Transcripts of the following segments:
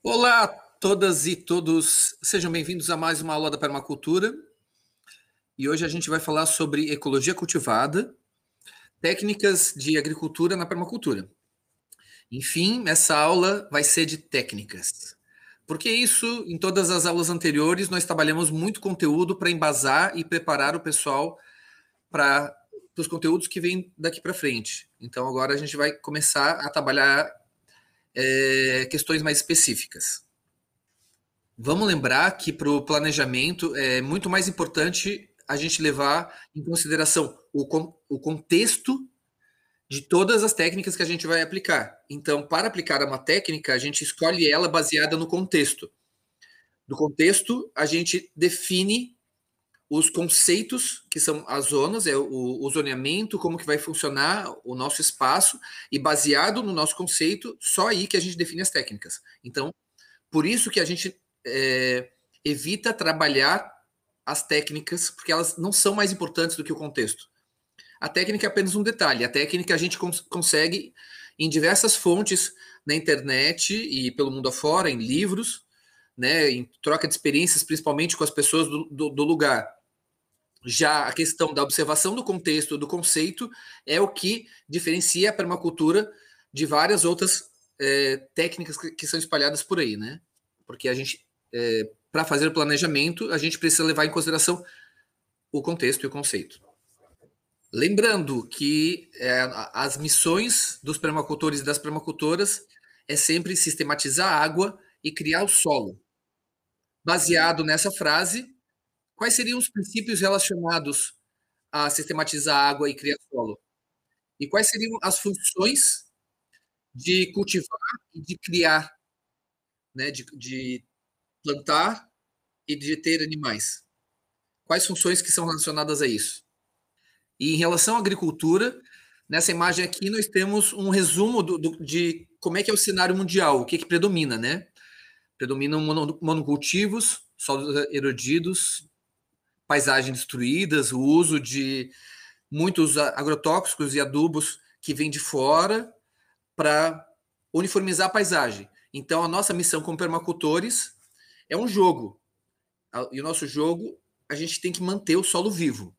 Olá a todas e todos, sejam bem-vindos a mais uma aula da Permacultura. E hoje a gente vai falar sobre ecologia cultivada, técnicas de agricultura na permacultura. Enfim, essa aula vai ser de técnicas. Porque isso, em todas as aulas anteriores, nós trabalhamos muito conteúdo para embasar e preparar o pessoal para os conteúdos que vêm daqui para frente. Então agora a gente vai começar a trabalhar é, questões mais específicas. Vamos lembrar que para o planejamento é muito mais importante a gente levar em consideração o, con o contexto de todas as técnicas que a gente vai aplicar. Então, para aplicar uma técnica, a gente escolhe ela baseada no contexto. Do contexto, a gente define os conceitos que são as zonas, é o, o zoneamento, como que vai funcionar o nosso espaço e baseado no nosso conceito, só aí que a gente define as técnicas. Então, por isso que a gente é, evita trabalhar as técnicas, porque elas não são mais importantes do que o contexto. A técnica é apenas um detalhe. A técnica a gente cons consegue em diversas fontes na internet e pelo mundo afora, em livros, né, em troca de experiências, principalmente com as pessoas do, do, do lugar. Já a questão da observação do contexto, do conceito, é o que diferencia a permacultura de várias outras é, técnicas que são espalhadas por aí, né? Porque a gente, é, para fazer o planejamento, a gente precisa levar em consideração o contexto e o conceito. Lembrando que é, as missões dos permacultores e das permacultoras é sempre sistematizar a água e criar o solo. Baseado nessa frase, Quais seriam os princípios relacionados a sistematizar água e criar solo? E quais seriam as funções de cultivar e de criar, né? de, de plantar e de ter animais? Quais funções que são relacionadas a isso? E em relação à agricultura, nessa imagem aqui nós temos um resumo do, do, de como é que é o cenário mundial, o que, é que predomina, né? Predominam monocultivos, solos erodidos, paisagens destruídas, o uso de muitos agrotóxicos e adubos que vêm de fora para uniformizar a paisagem. Então, a nossa missão como permacultores é um jogo. E o nosso jogo, a gente tem que manter o solo vivo.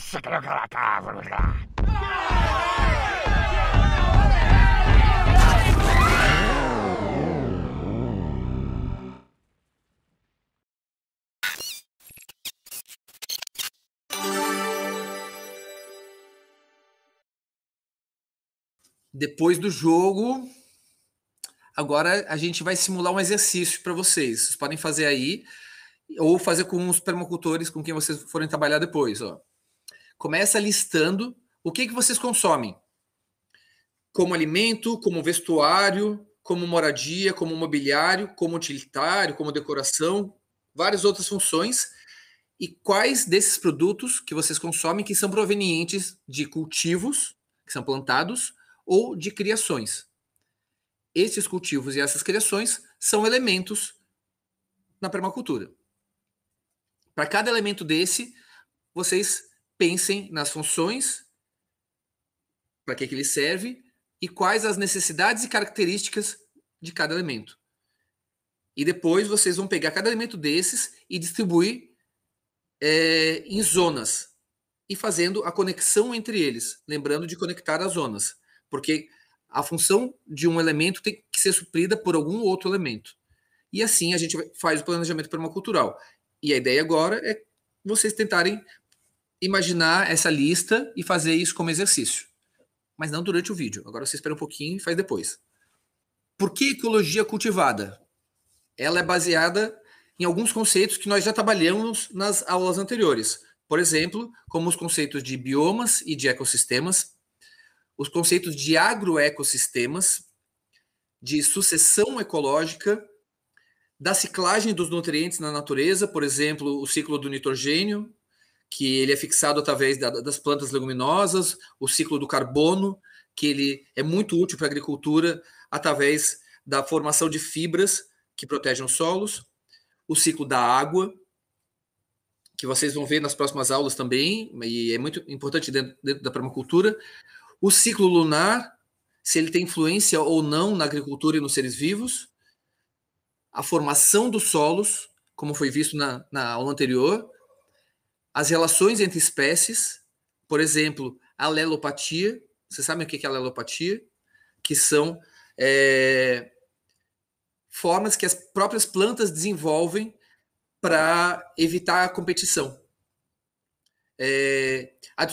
que tá, depois do jogo. Agora a gente vai simular um exercício para vocês. Vocês podem fazer aí ou fazer com os permacultores com quem vocês forem trabalhar depois, ó começa listando o que, que vocês consomem. Como alimento, como vestuário, como moradia, como mobiliário, como utilitário, como decoração, várias outras funções. E quais desses produtos que vocês consomem que são provenientes de cultivos que são plantados ou de criações. Esses cultivos e essas criações são elementos na permacultura. Para cada elemento desse, vocês pensem nas funções, para que, que ele serve e quais as necessidades e características de cada elemento. E depois vocês vão pegar cada elemento desses e distribuir é, em zonas e fazendo a conexão entre eles, lembrando de conectar as zonas, porque a função de um elemento tem que ser suprida por algum outro elemento. E assim a gente faz o planejamento permacultural. E a ideia agora é vocês tentarem imaginar essa lista e fazer isso como exercício. Mas não durante o vídeo. Agora você espera um pouquinho e faz depois. Por que ecologia cultivada? Ela é baseada em alguns conceitos que nós já trabalhamos nas aulas anteriores. Por exemplo, como os conceitos de biomas e de ecossistemas, os conceitos de agroecossistemas, de sucessão ecológica, da ciclagem dos nutrientes na natureza, por exemplo, o ciclo do nitrogênio, que ele é fixado através da, das plantas leguminosas, o ciclo do carbono, que ele é muito útil para a agricultura através da formação de fibras que protegem os solos, o ciclo da água, que vocês vão ver nas próximas aulas também, e é muito importante dentro, dentro da permacultura, o ciclo lunar, se ele tem influência ou não na agricultura e nos seres vivos, a formação dos solos, como foi visto na, na aula anterior, as relações entre espécies, por exemplo, a alelopatia. Vocês sabem o que é a alelopatia? Que são é, formas que as próprias plantas desenvolvem para evitar a competição. É, a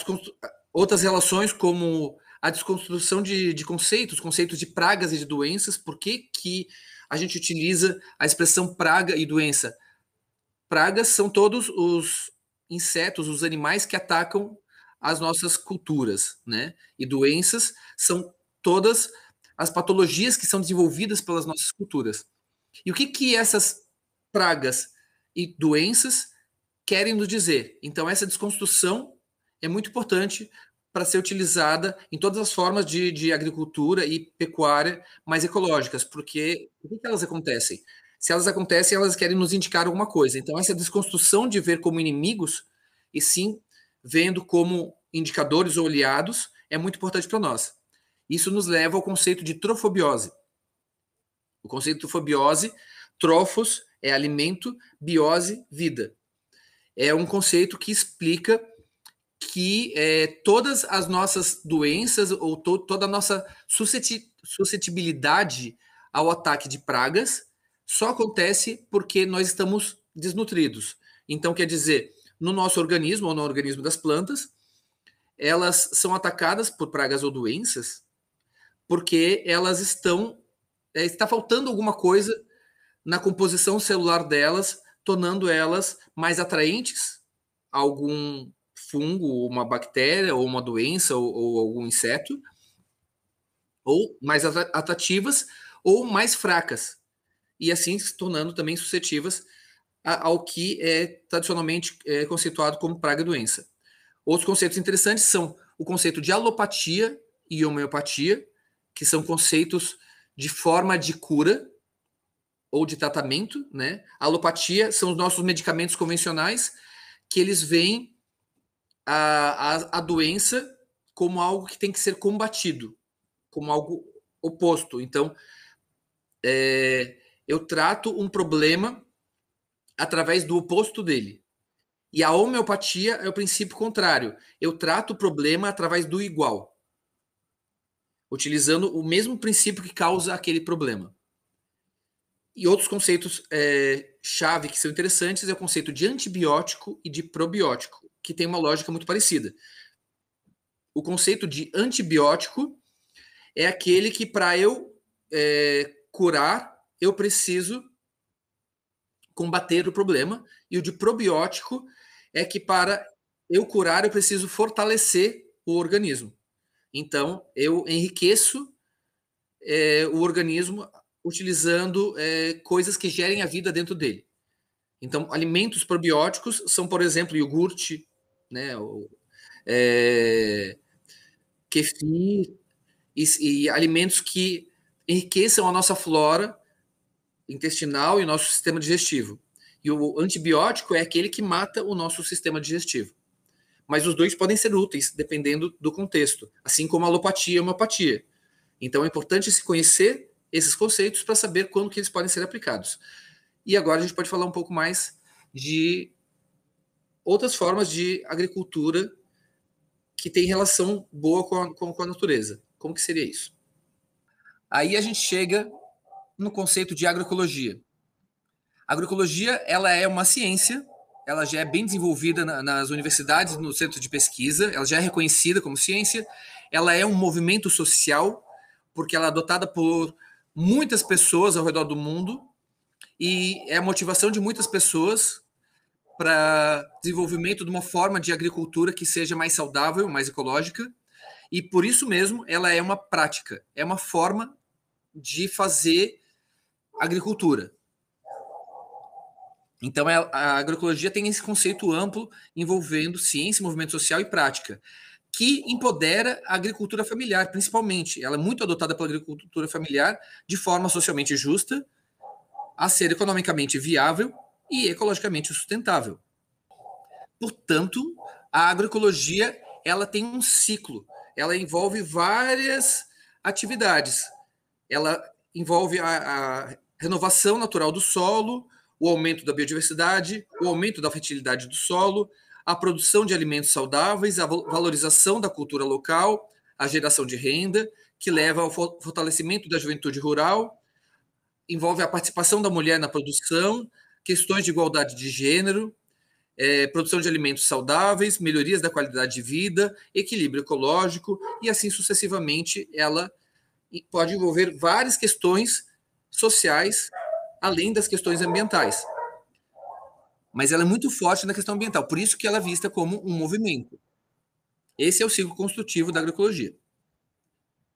Outras relações, como a desconstrução de, de, conceitos, conceitos de pragas e de doenças, por que, que a gente utiliza a expressão praga e doença? Pragas são todos os insetos, os animais que atacam as nossas culturas, né? E doenças são todas as patologias que são desenvolvidas pelas nossas culturas. E o que que essas pragas e doenças querem nos dizer? Então essa desconstrução é muito importante para ser utilizada em todas as formas de, de agricultura e pecuária mais ecológicas, porque o que elas acontecem? se elas acontecem, elas querem nos indicar alguma coisa. Então, essa desconstrução de ver como inimigos, e sim vendo como indicadores ou aliados, é muito importante para nós. Isso nos leva ao conceito de trofobiose. O conceito de trofobiose, trofos é alimento, biose, vida. É um conceito que explica que é, todas as nossas doenças ou to toda a nossa suscetibilidade ao ataque de pragas só acontece porque nós estamos desnutridos. Então, quer dizer, no nosso organismo ou no organismo das plantas, elas são atacadas por pragas ou doenças porque elas estão. É, está faltando alguma coisa na composição celular delas, tornando elas mais atraentes a algum fungo, uma bactéria, ou uma doença, ou, ou algum inseto, ou mais atrativas, ou mais fracas e assim se tornando também suscetivas ao que é tradicionalmente é, conceituado como praga e doença. Outros conceitos interessantes são o conceito de alopatia e homeopatia, que são conceitos de forma de cura ou de tratamento, né? alopatia são os nossos medicamentos convencionais que eles veem a, a, a doença como algo que tem que ser combatido, como algo oposto. Então, é, eu trato um problema através do oposto dele. E a homeopatia é o princípio contrário. Eu trato o problema através do igual, utilizando o mesmo princípio que causa aquele problema. E outros conceitos é, chave que são interessantes é o conceito de antibiótico e de probiótico, que tem uma lógica muito parecida. O conceito de antibiótico é aquele que, para eu é, curar eu preciso combater o problema. E o de probiótico é que para eu curar, eu preciso fortalecer o organismo. Então, eu enriqueço é, o organismo utilizando é, coisas que gerem a vida dentro dele. Então, alimentos probióticos são, por exemplo, iogurte, né, ou, é, kefir, e, e alimentos que enriqueçam a nossa flora intestinal e o nosso sistema digestivo. E o antibiótico é aquele que mata o nosso sistema digestivo. Mas os dois podem ser úteis, dependendo do contexto, assim como a alopatia e a homeopatia. Então é importante se conhecer esses conceitos para saber quando que eles podem ser aplicados. E agora a gente pode falar um pouco mais de outras formas de agricultura que tem relação boa com a, com a natureza. Como que seria isso? Aí a gente chega no conceito de agroecologia. A agroecologia ela é uma ciência, ela já é bem desenvolvida na, nas universidades, no centro de pesquisa, ela já é reconhecida como ciência, ela é um movimento social, porque ela é adotada por muitas pessoas ao redor do mundo e é a motivação de muitas pessoas para desenvolvimento de uma forma de agricultura que seja mais saudável, mais ecológica, e por isso mesmo ela é uma prática, é uma forma de fazer agricultura. Então, é, a agroecologia tem esse conceito amplo envolvendo ciência, movimento social e prática, que empodera a agricultura familiar, principalmente. Ela é muito adotada pela agricultura familiar de forma socialmente justa, a ser economicamente viável e ecologicamente sustentável. Portanto, a agroecologia ela tem um ciclo, ela envolve várias atividades. Ela envolve a, a renovação natural do solo, o aumento da biodiversidade, o aumento da fertilidade do solo, a produção de alimentos saudáveis, a valorização da cultura local, a geração de renda, que leva ao fortalecimento da juventude rural, envolve a participação da mulher na produção, questões de igualdade de gênero, é, produção de alimentos saudáveis, melhorias da qualidade de vida, equilíbrio ecológico e assim sucessivamente. Ela pode envolver várias questões sociais, além das questões ambientais. Mas ela é muito forte na questão ambiental, por isso que ela é vista como um movimento. Esse é o ciclo construtivo da agroecologia.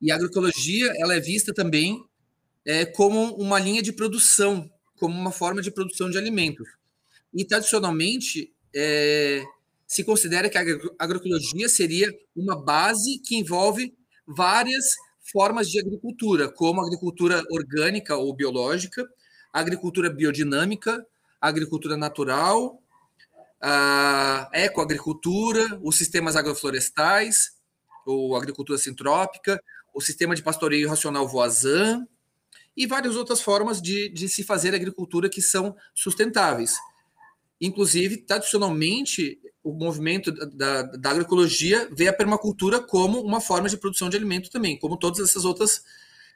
E a agroecologia ela é vista também é, como uma linha de produção, como uma forma de produção de alimentos. E, tradicionalmente, é, se considera que a agroecologia seria uma base que envolve várias formas de agricultura, como agricultura orgânica ou biológica, agricultura biodinâmica, agricultura natural, a ecoagricultura, os sistemas agroflorestais, ou agricultura sintrópica, o sistema de pastoreio racional voazan e várias outras formas de, de se fazer agricultura que são sustentáveis. Inclusive, tradicionalmente, o movimento da, da agroecologia vê a permacultura como uma forma de produção de alimento também, como todas essas outras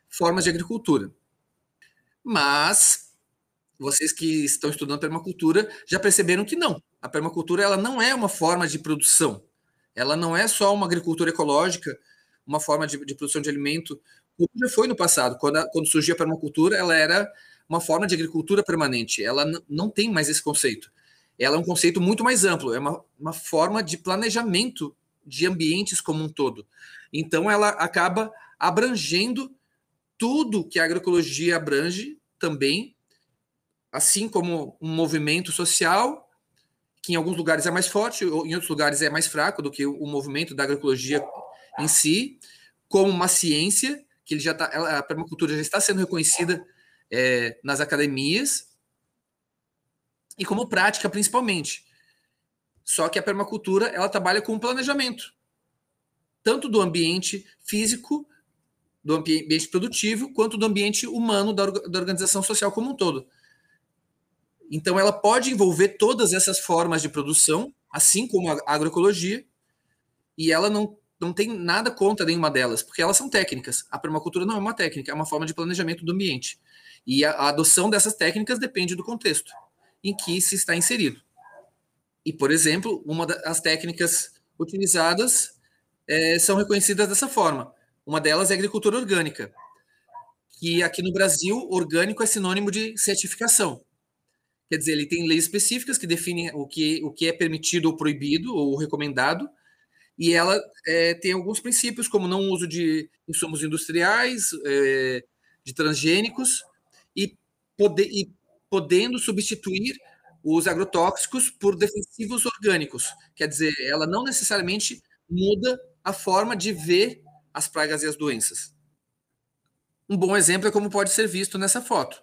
formas de agricultura. Mas vocês que estão estudando permacultura já perceberam que não. A permacultura ela não é uma forma de produção. Ela não é só uma agricultura ecológica, uma forma de, de produção de alimento, como já foi no passado. Quando, a, quando surgiu a permacultura, ela era uma forma de agricultura permanente. Ela não tem mais esse conceito ela é um conceito muito mais amplo, é uma, uma forma de planejamento de ambientes como um todo. Então, ela acaba abrangendo tudo que a agroecologia abrange também, assim como um movimento social, que em alguns lugares é mais forte, ou em outros lugares é mais fraco do que o movimento da agroecologia em si, como uma ciência, que ele já tá, ela, a permacultura já está sendo reconhecida é, nas academias, e como prática, principalmente. Só que a permacultura ela trabalha com planejamento, tanto do ambiente físico, do ambiente produtivo, quanto do ambiente humano da, da organização social como um todo. Então, ela pode envolver todas essas formas de produção, assim como a agroecologia, e ela não, não tem nada contra nenhuma delas, porque elas são técnicas. A permacultura não é uma técnica, é uma forma de planejamento do ambiente. E a, a adoção dessas técnicas depende do contexto em que se está inserido. E, por exemplo, uma das técnicas utilizadas é, são reconhecidas dessa forma. Uma delas é agricultura orgânica, que aqui no Brasil, orgânico é sinônimo de certificação. Quer dizer, ele tem leis específicas que definem o que, o que é permitido ou proibido ou recomendado, e ela é, tem alguns princípios, como não uso de insumos industriais, é, de transgênicos, e, poder, e podendo substituir os agrotóxicos por defensivos orgânicos. Quer dizer, ela não necessariamente muda a forma de ver as pragas e as doenças. Um bom exemplo é como pode ser visto nessa foto,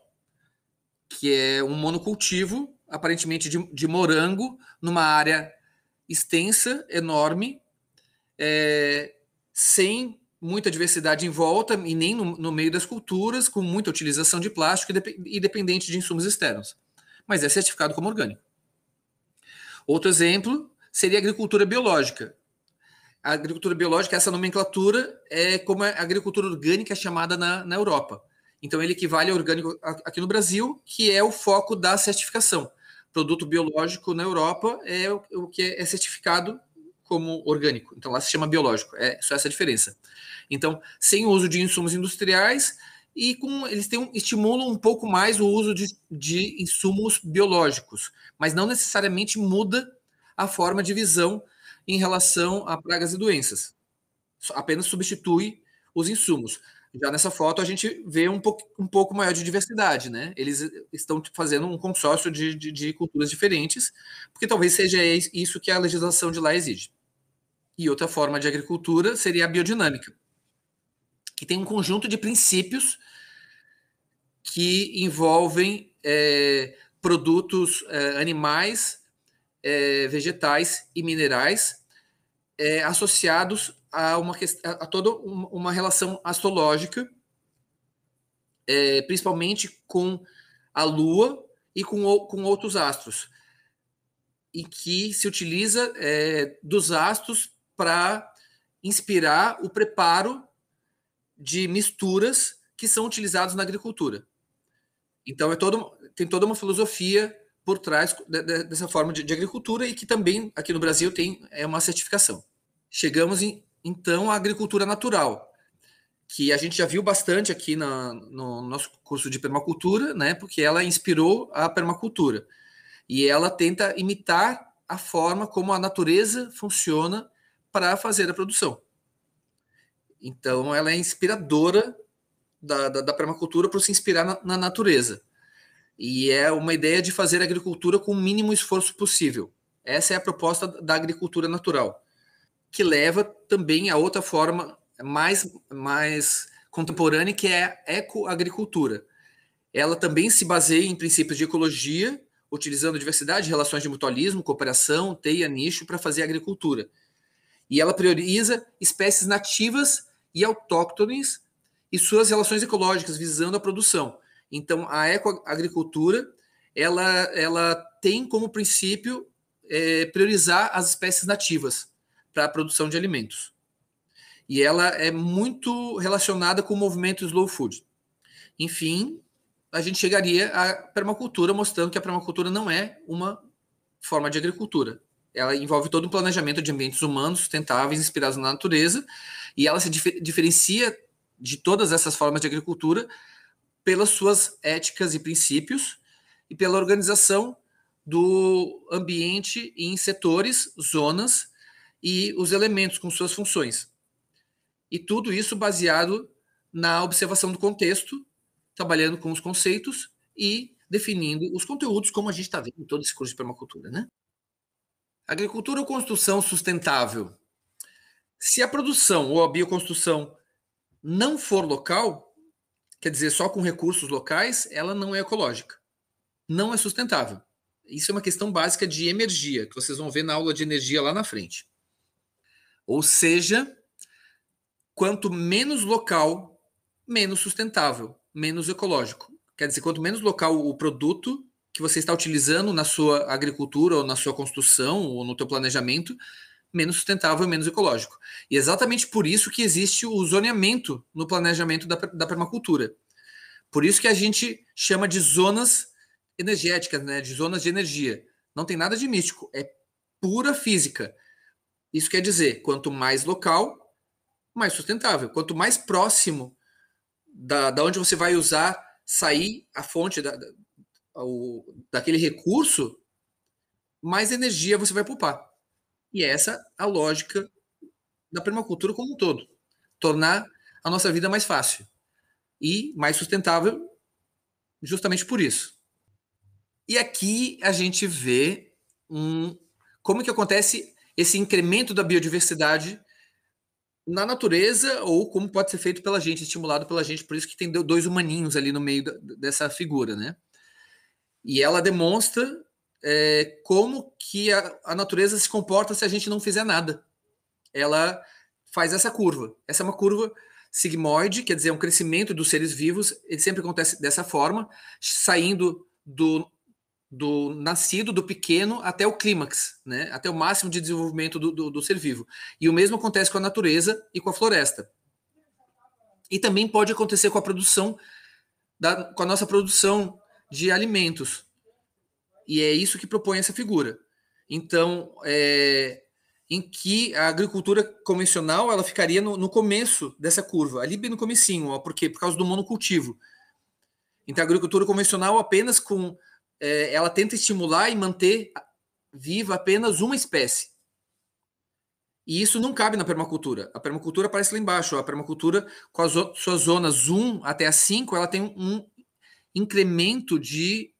que é um monocultivo, aparentemente de, de morango, numa área extensa, enorme, é, sem muita diversidade em volta e nem no, no meio das culturas, com muita utilização de plástico e, de, e dependente de insumos externos. Mas é certificado como orgânico. Outro exemplo seria a agricultura biológica. A agricultura biológica, essa nomenclatura é como a agricultura orgânica é chamada na, na Europa. Então, ele equivale ao orgânico aqui no Brasil, que é o foco da certificação. Produto biológico na Europa é o que é certificado como orgânico. Então lá se chama biológico. É só essa diferença. Então, sem o uso de insumos industriais e com eles têm, estimulam um pouco mais o uso de, de insumos biológicos, mas não necessariamente muda a forma de visão em relação a pragas e doenças. Apenas substitui os insumos. Já nessa foto a gente vê um, pouco, um pouco maior de diversidade, né? Eles estão fazendo um consórcio de, de, de culturas diferentes, porque talvez seja isso que a legislação de lá exige. E outra forma de agricultura seria a biodinâmica, que tem um conjunto de princípios que envolvem é, produtos é, animais, é, vegetais e minerais é, associados a, uma, a toda uma relação astrológica, é, principalmente com a Lua e com, com outros astros, e que se utiliza é, dos astros para inspirar o preparo de misturas que são utilizados na agricultura. Então é todo, tem toda uma filosofia por trás de, de, dessa forma de, de, agricultura e que também aqui no Brasil tem é uma certificação. Chegamos em, então à agricultura natural, que a gente já viu bastante aqui na, no nosso curso de permacultura, né? Porque ela inspirou a permacultura e ela tenta imitar a forma como a natureza funciona para fazer a produção. Então, ela é inspiradora da, da, da permacultura para se inspirar na, na natureza. E é uma ideia de fazer agricultura com o mínimo esforço possível. Essa é a proposta da agricultura natural, que leva também a outra forma mais, mais contemporânea, que é a ecoagricultura. Ela também se baseia em princípios de ecologia, utilizando diversidade, relações de mutualismo, cooperação, teia, nicho para fazer agricultura. E ela prioriza espécies nativas e autóctones e suas relações ecológicas, visando a produção. Então, a ecoagricultura ela, ela tem como princípio é, priorizar as espécies nativas para a produção de alimentos. E ela é muito relacionada com o movimento slow food. Enfim, a gente chegaria à permacultura, mostrando que a permacultura não é uma forma de agricultura, ela envolve todo um planejamento de ambientes humanos sustentáveis, inspirados na natureza, e ela se diferencia de todas essas formas de agricultura pelas suas éticas e princípios e pela organização do ambiente em setores, zonas e os elementos com suas funções. E tudo isso baseado na observação do contexto, trabalhando com os conceitos e definindo os conteúdos, como a gente está vendo em todo esse curso de permacultura, né? Agricultura ou construção sustentável? Se a produção ou a bioconstrução não for local, quer dizer, só com recursos locais, ela não é ecológica. Não é sustentável. Isso é uma questão básica de energia, que vocês vão ver na aula de energia lá na frente. Ou seja, quanto menos local, menos sustentável, menos ecológico. Quer dizer, quanto menos local o produto, que você está utilizando na sua agricultura ou na sua construção ou no teu planejamento menos sustentável e menos ecológico. E é exatamente por isso que existe o zoneamento no planejamento da, da permacultura. Por isso que a gente chama de zonas energéticas, né, de zonas de energia. Não tem nada de místico, é pura física. Isso quer dizer, quanto mais local, mais sustentável. Quanto mais próximo da, da onde você vai usar, sair a fonte da, o, daquele recurso, mais energia você vai poupar. E é essa é a lógica da permacultura como um todo. Tornar a nossa vida mais fácil e mais sustentável, justamente por isso. E aqui a gente vê um, como que acontece esse incremento da biodiversidade na natureza ou como pode ser feito pela gente, estimulado pela gente. Por isso que tem dois humaninhos ali no meio dessa figura, né? E ela demonstra é, como que a, a natureza se comporta se a gente não fizer nada. Ela faz essa curva. Essa é uma curva sigmoide, quer dizer, é um crescimento dos seres vivos. Ele sempre acontece dessa forma, saindo do, do nascido, do pequeno, até o clímax, né? até o máximo de desenvolvimento do, do, do ser vivo. E o mesmo acontece com a natureza e com a floresta. E também pode acontecer com a produção, da, com a nossa produção de alimentos. E é isso que propõe essa figura. Então, é, em que a agricultura convencional ela ficaria no, no, começo dessa curva, ali bem no comecinho, ó, por quê? Por causa do monocultivo. Então, a agricultura convencional apenas com... É, ela tenta estimular e manter viva apenas uma espécie. E isso não cabe na permacultura. A permacultura aparece lá embaixo. Ó. A permacultura, com as suas zonas 1 até as 5, ela tem um, incremento de,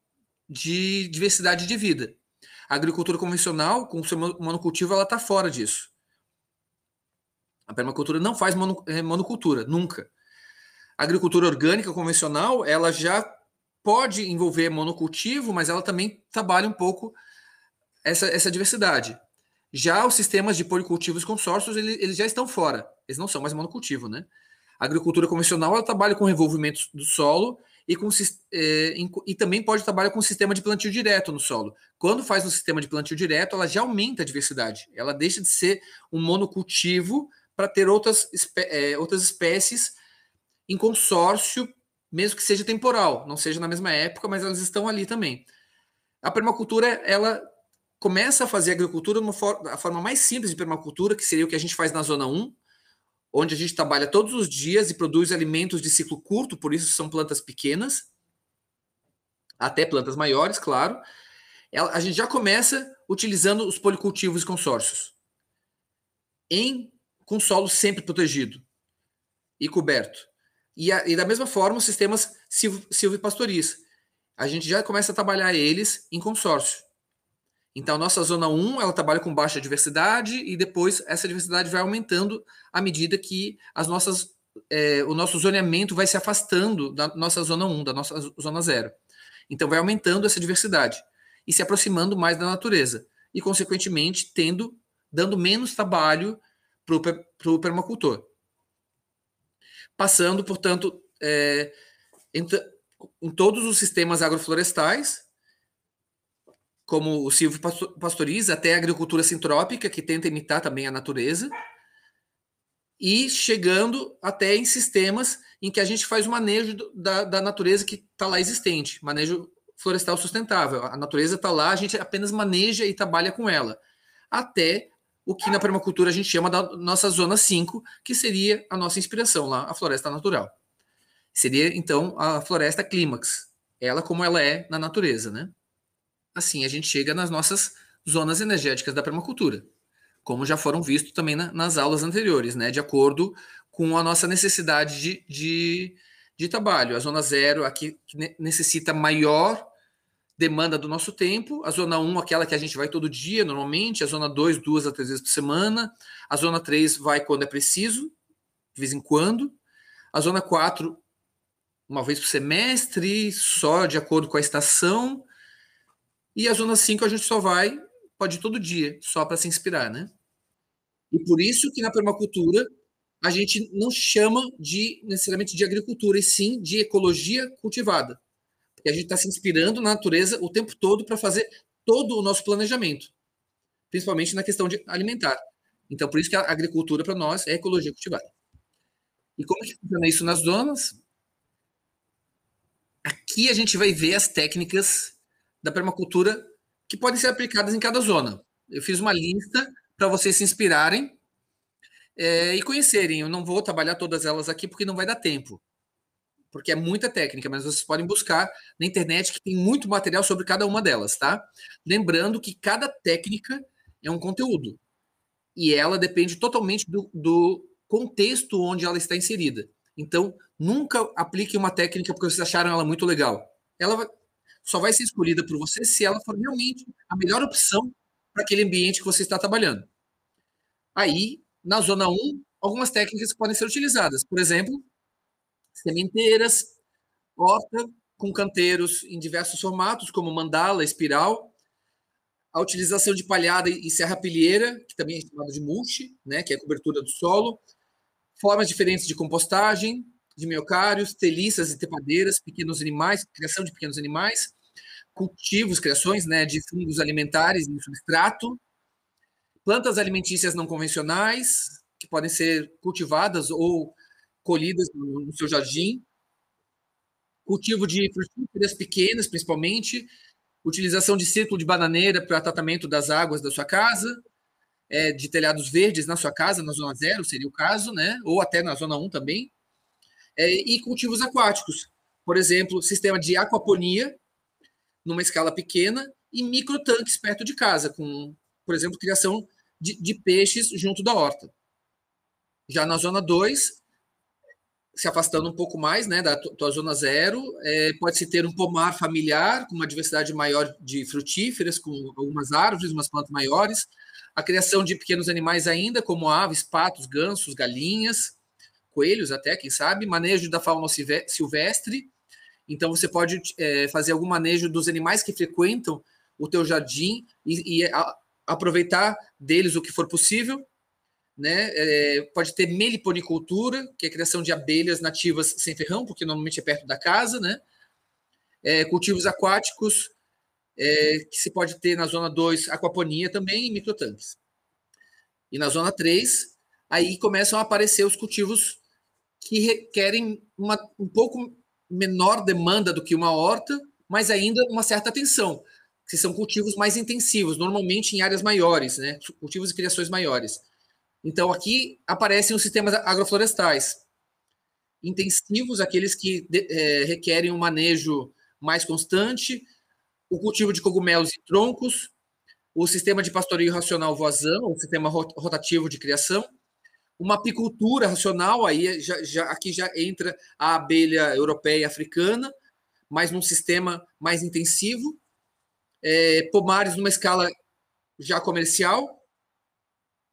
de diversidade de vida. A agricultura convencional, com seu monocultivo, ela está fora disso. A permacultura não faz mono, é, monocultura, nunca. A agricultura orgânica convencional, ela já pode envolver monocultivo, mas ela também trabalha um pouco essa, essa diversidade. Já os sistemas de policultivos consórcios, eles, eles já estão fora. Eles não são mais monocultivo, né? A agricultura convencional, ela trabalha com o revolvimento do solo e, com, é, e também pode trabalhar com o sistema de plantio direto no solo. Quando faz um sistema de plantio direto, ela já aumenta a diversidade. Ela deixa de ser um monocultivo para ter outras, é, outras espécies em consórcio, mesmo que seja temporal, não seja na mesma época, mas elas estão ali também. A permacultura, ela começa a fazer agricultura de uma forma, a forma mais simples de permacultura, que seria o que a gente faz na zona 1, onde a gente trabalha todos os dias e produz alimentos de ciclo curto, por isso são plantas pequenas, até plantas maiores, claro. A gente já começa utilizando os policultivos e consórcios em com solo sempre protegido e coberto. E, a, e da mesma forma, os sistemas silvipastoris. A gente já começa a trabalhar eles em consórcio. Então, nossa zona 1, ela trabalha com baixa diversidade e depois essa diversidade vai aumentando à medida que as nossas, é, o nosso zoneamento vai se afastando da nossa zona 1, da nossa zona 0. Então, vai aumentando essa diversidade e se aproximando mais da natureza e, consequentemente, tendo, dando menos trabalho para o permacultor. Passando, portanto, é, em, em todos os sistemas agroflorestais, como o Silvio pastoriza, até a agricultura sintrópica, que tenta imitar também a natureza, e chegando até em sistemas em que a gente faz o manejo da, da natureza que está lá existente, manejo florestal sustentável. A natureza está lá, a gente apenas maneja e trabalha com ela, até o que na permacultura a gente chama da nossa zona 5, que seria a nossa inspiração lá, a floresta natural. Seria, então, a floresta clímax, ela como ela é na natureza, né? assim a gente chega nas nossas zonas energéticas da permacultura, como já foram vistos também na, nas aulas anteriores, né? De acordo com a nossa necessidade de, de, de trabalho. A zona zero aqui necessita maior demanda do nosso tempo, a zona 1, aquela que a gente vai todo dia normalmente, a zona 2, duas a três vezes por semana, a zona 3 vai quando é preciso, de vez em quando, a zona 4, uma vez por semestre, só de acordo com a estação, e a zona 5 a gente só vai, pode todo dia, só para se inspirar, né? E por isso que na permacultura a gente não chama de necessariamente de agricultura, e sim de ecologia cultivada. Porque a gente está se inspirando na natureza o tempo todo para fazer todo o nosso planejamento, principalmente na questão de alimentar. Então, por isso que a agricultura para nós é ecologia cultivada. E como que funciona isso nas zonas? Aqui a gente vai ver as técnicas da permacultura que podem ser aplicadas em cada zona. Eu fiz uma lista para vocês se inspirarem é, e conhecerem. Eu não vou trabalhar todas elas aqui porque não vai dar tempo, porque é muita técnica, mas vocês podem buscar na internet que tem muito material sobre cada uma delas, tá? Lembrando que cada técnica é um conteúdo e ela depende totalmente do, do contexto onde ela está inserida. Então, nunca aplique uma técnica porque vocês acharam ela muito legal. Ela só vai ser escolhida por você se ela for realmente a melhor opção para aquele ambiente que você está trabalhando. Aí, na zona 1, algumas técnicas podem ser utilizadas. Por exemplo, sementeiras, horta com canteiros em diversos formatos, como mandala, espiral, a utilização de palhada e serra-pilheira, que também é chamado de mulch, né, que é a cobertura do solo, formas diferentes de compostagem, de miocários, teliças e tepadeiras, pequenos animais, criação de pequenos animais, cultivos, criações né, de fungos alimentares no substrato, plantas alimentícias não convencionais, que podem ser cultivadas ou colhidas no, no seu jardim, cultivo de frutíferas pequenas, principalmente, utilização de círculo de bananeira para tratamento das águas da sua casa, é, de telhados verdes na sua casa, na zona zero seria o caso, né? ou até na zona 1 um também, é, e cultivos aquáticos. Por exemplo, sistema de aquaponia, numa escala pequena, e microtanques perto de casa, com, por exemplo, criação de, de peixes junto da horta. Já na zona 2, se afastando um pouco mais né, da tua zona zero, é, pode-se ter um pomar familiar, com uma diversidade maior de frutíferas, com algumas árvores, umas plantas maiores, a criação de pequenos animais ainda, como aves, patos, gansos, galinhas, coelhos até, quem sabe, manejo da fauna silvestre. Então você pode é, fazer algum manejo dos animais que frequentam o teu jardim e, e a, aproveitar deles o que for possível. Né? É, pode ter meliponicultura, que é a criação de abelhas nativas sem ferrão, porque normalmente é perto da casa. Né? É, cultivos aquáticos, é, que se pode ter na zona 2, aquaponia também e microtanques. E na zona 3, aí começam a aparecer os cultivos que requerem uma, um pouco menor demanda do que uma horta, mas ainda uma certa atenção, que são cultivos mais intensivos, normalmente em áreas maiores, né? cultivos e criações maiores. Então, aqui aparecem os sistemas agroflorestais, intensivos, aqueles que é, requerem um manejo mais constante, o cultivo de cogumelos e troncos, o sistema de pastoreio racional voazão, o sistema rotativo de criação, uma apicultura racional, aí é, já, já, aqui já entra a abelha europeia e africana, mas num sistema mais intensivo, é, pomares numa escala já comercial,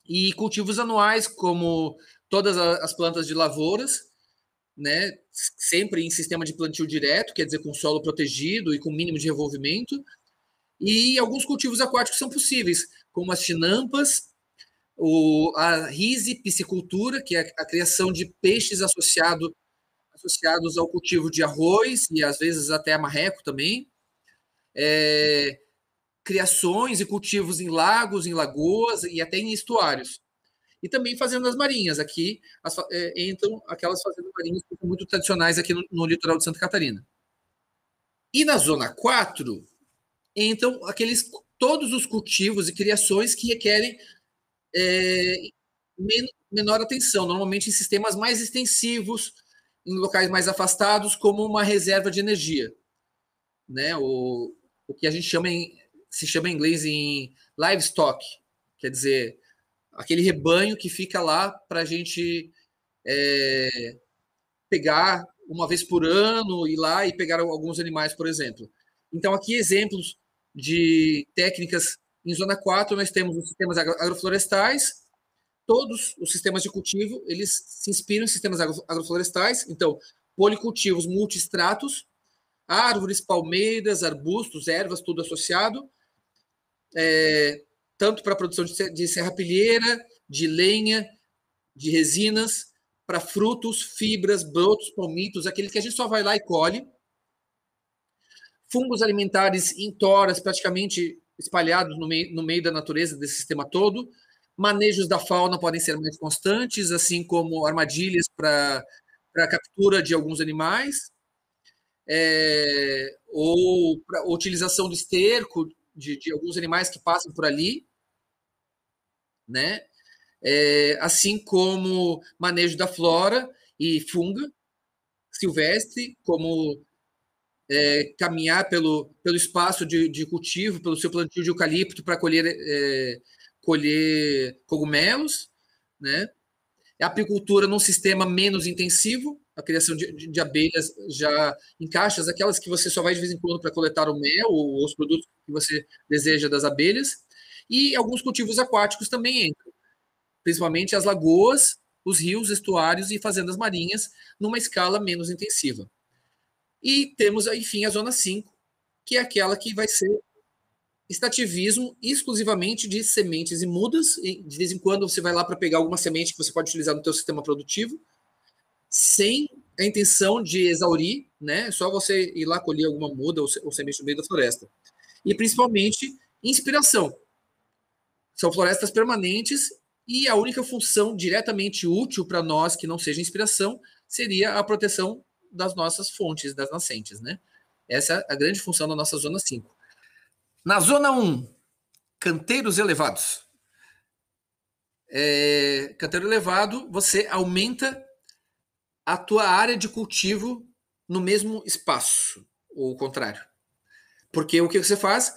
e cultivos anuais, como todas as plantas de lavouras, né, sempre em sistema de plantio direto, quer dizer, com solo protegido e com mínimo de revolvimento, e alguns cultivos aquáticos são possíveis, como as chinampas, o, a rise piscicultura, que é a criação de peixes associado, associados ao cultivo de arroz e às vezes até a marreco também, é, criações e cultivos em lagos, em lagoas e até em estuários. E também fazendas marinhas. Aqui as, é, entram aquelas fazendas marinhas que são muito tradicionais aqui no, no litoral de Santa Catarina. E na zona 4 entram aqueles todos os cultivos e criações que requerem é, menor atenção, normalmente em sistemas mais extensivos, em locais mais afastados, como uma reserva de energia. Né? O, o que a gente chama em, se chama em inglês em livestock, quer dizer, aquele rebanho que fica lá para a gente é, pegar uma vez por ano, ir lá e pegar alguns animais, por exemplo. Então, aqui exemplos de técnicas em zona 4, nós temos os sistemas agroflorestais. Todos os sistemas de cultivo, eles se inspiram em sistemas agroflorestais. Então, policultivos multistratos, árvores, palmeiras, arbustos, ervas, tudo associado. É, tanto para a produção de serrapilheira, de lenha, de resinas, para frutos, fibras, brotos, palmitos, aquele que a gente só vai lá e colhe. Fungos alimentares em toras, praticamente espalhados no meio, no meio da natureza desse sistema todo. Manejos da fauna podem ser mais constantes, assim como armadilhas para a captura de alguns animais, é, ou para utilização do esterco de, de, alguns animais que passam por ali, né? É, assim como manejo da flora e funga silvestre, como é, caminhar pelo, pelo espaço de, de, cultivo, pelo seu plantio de eucalipto para colher, é, colher cogumelos, né? A apicultura num sistema menos intensivo, a criação de, de, de, abelhas já em caixas, aquelas que você só vai de vez em quando para coletar o mel ou, ou os produtos que você deseja das abelhas, e alguns cultivos aquáticos também entram, principalmente as lagoas, os rios, estuários e fazendas marinhas, numa escala menos intensiva. E temos, enfim, a zona 5, que é aquela que vai ser estativismo exclusivamente de sementes e mudas. de vez em quando você vai lá para pegar alguma semente que você pode utilizar no teu sistema produtivo, sem a intenção de exaurir, né? É só você ir lá colher alguma muda ou semente no meio da floresta. E principalmente inspiração. São florestas permanentes e a única função diretamente útil para nós que não seja inspiração seria a proteção das nossas fontes, das nascentes, né? Essa é a grande função da nossa zona 5. Na zona 1, canteiros elevados. É, canteiro elevado, você aumenta a tua área de cultivo no mesmo espaço, ou o contrário. Porque o que você faz?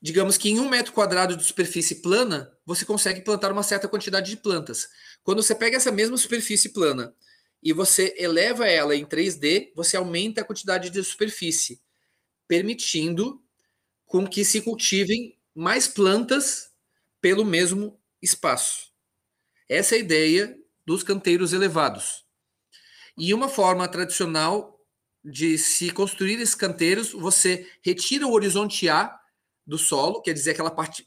Digamos que em um metro quadrado de superfície plana, você consegue plantar uma certa quantidade de plantas. Quando você pega essa mesma superfície plana e você eleva ela em 3D, você aumenta a quantidade de superfície, permitindo com que se cultivem mais plantas pelo mesmo espaço. Essa é a ideia dos canteiros elevados. E uma forma tradicional de se construir esses canteiros, você retira o horizonte A do solo, quer dizer, aquela parte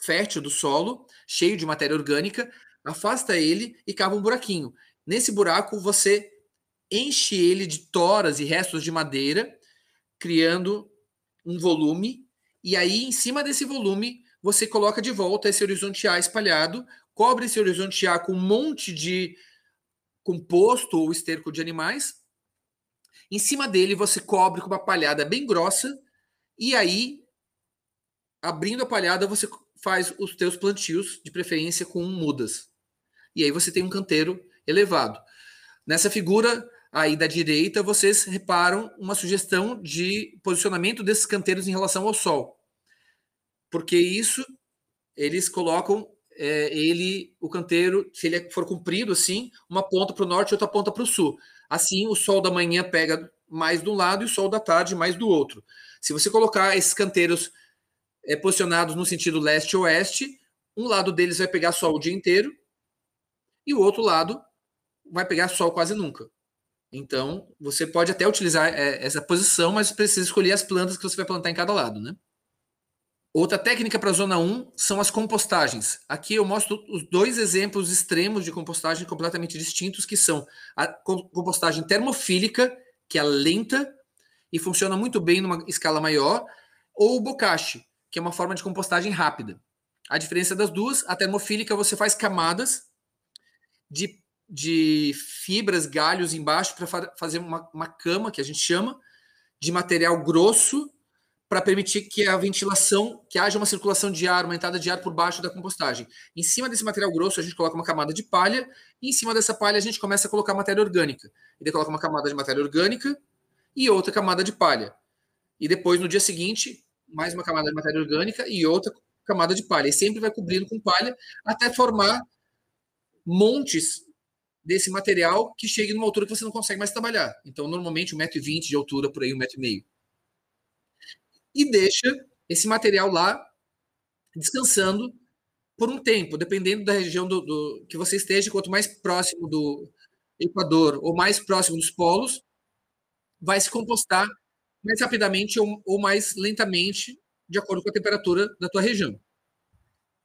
fértil do solo, cheio de matéria orgânica, afasta ele e cava um buraquinho. Nesse buraco, você enche ele de toras e restos de madeira, criando um volume. E aí, em cima desse volume, você coloca de volta esse horizonte A espalhado, cobre esse horizonte A com um monte de composto ou esterco de animais. Em cima dele, você cobre com uma palhada bem grossa. E aí, abrindo a palhada, você faz os teus plantios, de preferência com mudas. E aí você tem um canteiro elevado. Nessa figura aí da direita, vocês reparam uma sugestão de posicionamento desses canteiros em relação ao Sol. Porque isso, eles colocam é, ele, o canteiro, se ele for comprido assim, uma ponta para o norte e outra ponta para o sul. Assim, o sol da manhã pega mais de um lado e o sol da tarde mais do outro. Se você colocar esses canteiros é, posicionados no sentido leste-oeste, um lado deles vai pegar sol o dia inteiro e o outro lado vai pegar sol quase nunca. Então, você pode até utilizar é, essa posição, mas precisa escolher as plantas que você vai plantar em cada lado, né? Outra técnica para a zona 1 são as compostagens. Aqui eu mostro os dois exemplos extremos de compostagem completamente distintos, que são a compostagem termofílica, que é lenta e funciona muito bem numa escala maior, ou o bokashi, que é uma forma de compostagem rápida. A diferença das duas, a termofílica você faz camadas de de fibras, galhos embaixo para fa fazer uma, uma cama, que a gente chama, de material grosso para permitir que a ventilação, que haja uma circulação de ar, uma entrada de ar por baixo da compostagem. Em cima desse material grosso, a gente coloca uma camada de palha, e em cima dessa palha a gente começa a colocar matéria orgânica. E coloca uma camada de matéria orgânica e outra camada de palha. E depois, no dia seguinte, mais uma camada de matéria orgânica e outra camada de palha. E sempre vai cobrindo com palha até formar montes desse material que chegue numa altura que você não consegue mais trabalhar. Então, normalmente, 1,20m de altura, por aí, 1,5m. E deixa esse material lá descansando por um tempo, dependendo da região do, do, que você esteja, quanto mais próximo do Equador ou mais próximo dos polos, vai se compostar mais rapidamente ou, ou mais lentamente, de acordo com a temperatura da tua região.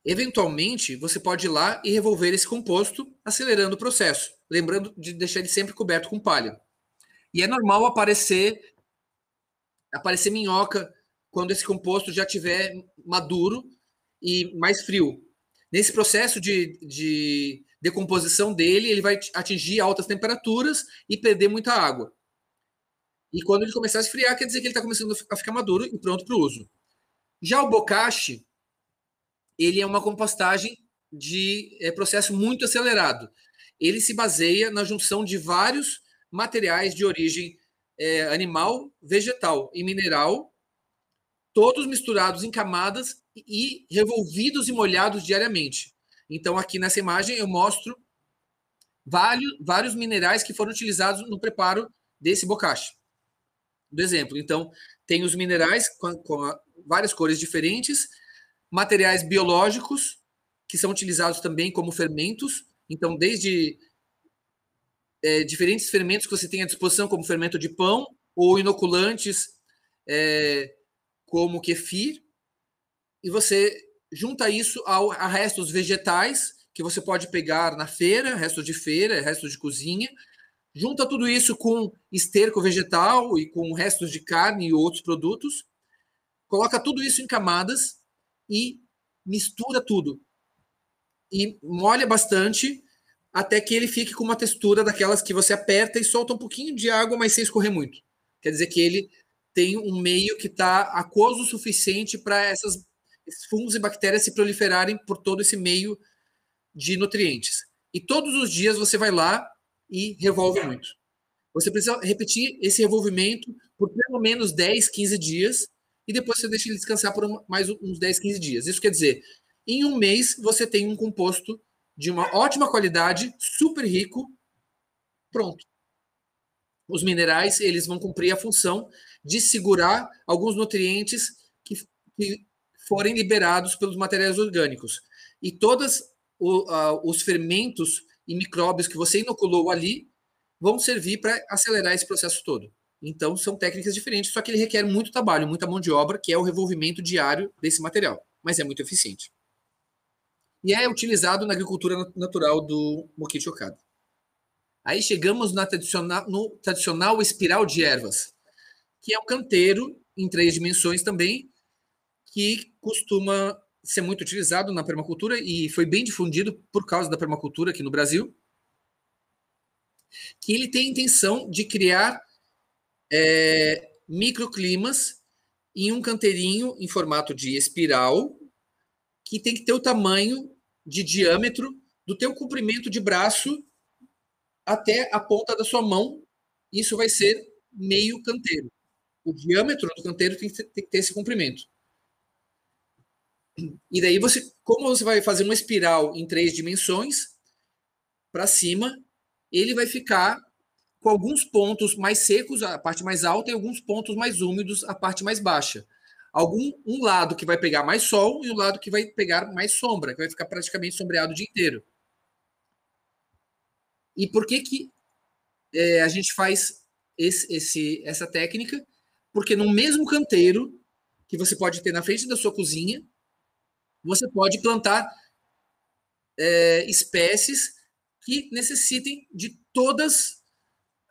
Eventualmente, você pode ir lá e revolver esse composto, acelerando o processo, lembrando de deixar ele sempre coberto com palha. E é normal aparecer aparecer minhoca quando esse composto já tiver maduro e mais frio. Nesse processo de, de decomposição dele, ele vai atingir altas temperaturas e perder muita água. E quando ele começar a esfriar, quer dizer que ele está começando a ficar maduro e pronto para o uso. Já o bocache, ele é uma compostagem de é, processo muito acelerado. Ele se baseia na junção de vários materiais de origem é, animal, vegetal e mineral, todos misturados em camadas e revolvidos e molhados diariamente. Então, aqui nessa imagem, eu mostro vários, vários minerais que foram utilizados no preparo desse bocache. Do exemplo. Então, tem os minerais com, com várias cores diferentes, materiais biológicos, que são utilizados também como fermentos. Então, desde é, diferentes fermentos que você tem à disposição, como fermento de pão, ou inoculantes é, como kefir, e você junta isso ao, a restos vegetais que você pode pegar na feira, restos de feira, restos de cozinha, junta tudo isso com esterco vegetal e com restos de carne e outros produtos, coloca tudo isso em camadas e mistura tudo. E molha bastante até que ele fique com uma textura daquelas que você aperta e solta um pouquinho de água, mas sem escorrer muito. Quer dizer que ele tem um meio que está aquoso o suficiente para esses fungos e bactérias se proliferarem por todo esse meio de nutrientes. E todos os dias você vai lá e revolve muito. Você precisa repetir esse revolvimento por pelo menos 10, 15 dias e depois você deixa ele descansar por mais uns 10, 15 dias. Isso quer dizer, em um mês você tem um composto de uma ótima qualidade, super rico, pronto. Os minerais, eles vão cumprir a função de segurar alguns nutrientes que, que forem liberados pelos materiais orgânicos. E todos os fermentos e micróbios que você inoculou ali vão servir para acelerar esse processo todo. Então, são técnicas diferentes, só que ele requer muito trabalho, muita mão de obra, que é o revolvimento diário desse material, mas é muito eficiente. E é utilizado na agricultura natural do Mokichi Aí chegamos na tradicional, no tradicional espiral de ervas, que é um canteiro em três dimensões também, que costuma ser muito utilizado na permacultura e foi bem difundido por causa da permacultura aqui no Brasil, que ele tem a intenção de criar é, microclimas em um canteirinho em formato de espiral, que tem que ter o tamanho de diâmetro do teu comprimento de braço até a ponta da sua mão. Isso vai ser meio canteiro. O diâmetro do canteiro tem que ter, tem que ter esse comprimento. E daí você, como você vai fazer uma espiral em três dimensões para cima, ele vai ficar com alguns pontos mais secos, a parte mais alta, e alguns pontos mais úmidos, a parte mais baixa. Algum um lado que vai pegar mais sol e o um lado que vai pegar mais sombra, que vai ficar praticamente sombreado o dia inteiro. E por que que é, a gente faz esse, esse, essa técnica? Porque no mesmo canteiro que você pode ter na frente da sua cozinha, você pode plantar é, espécies que necessitem de todas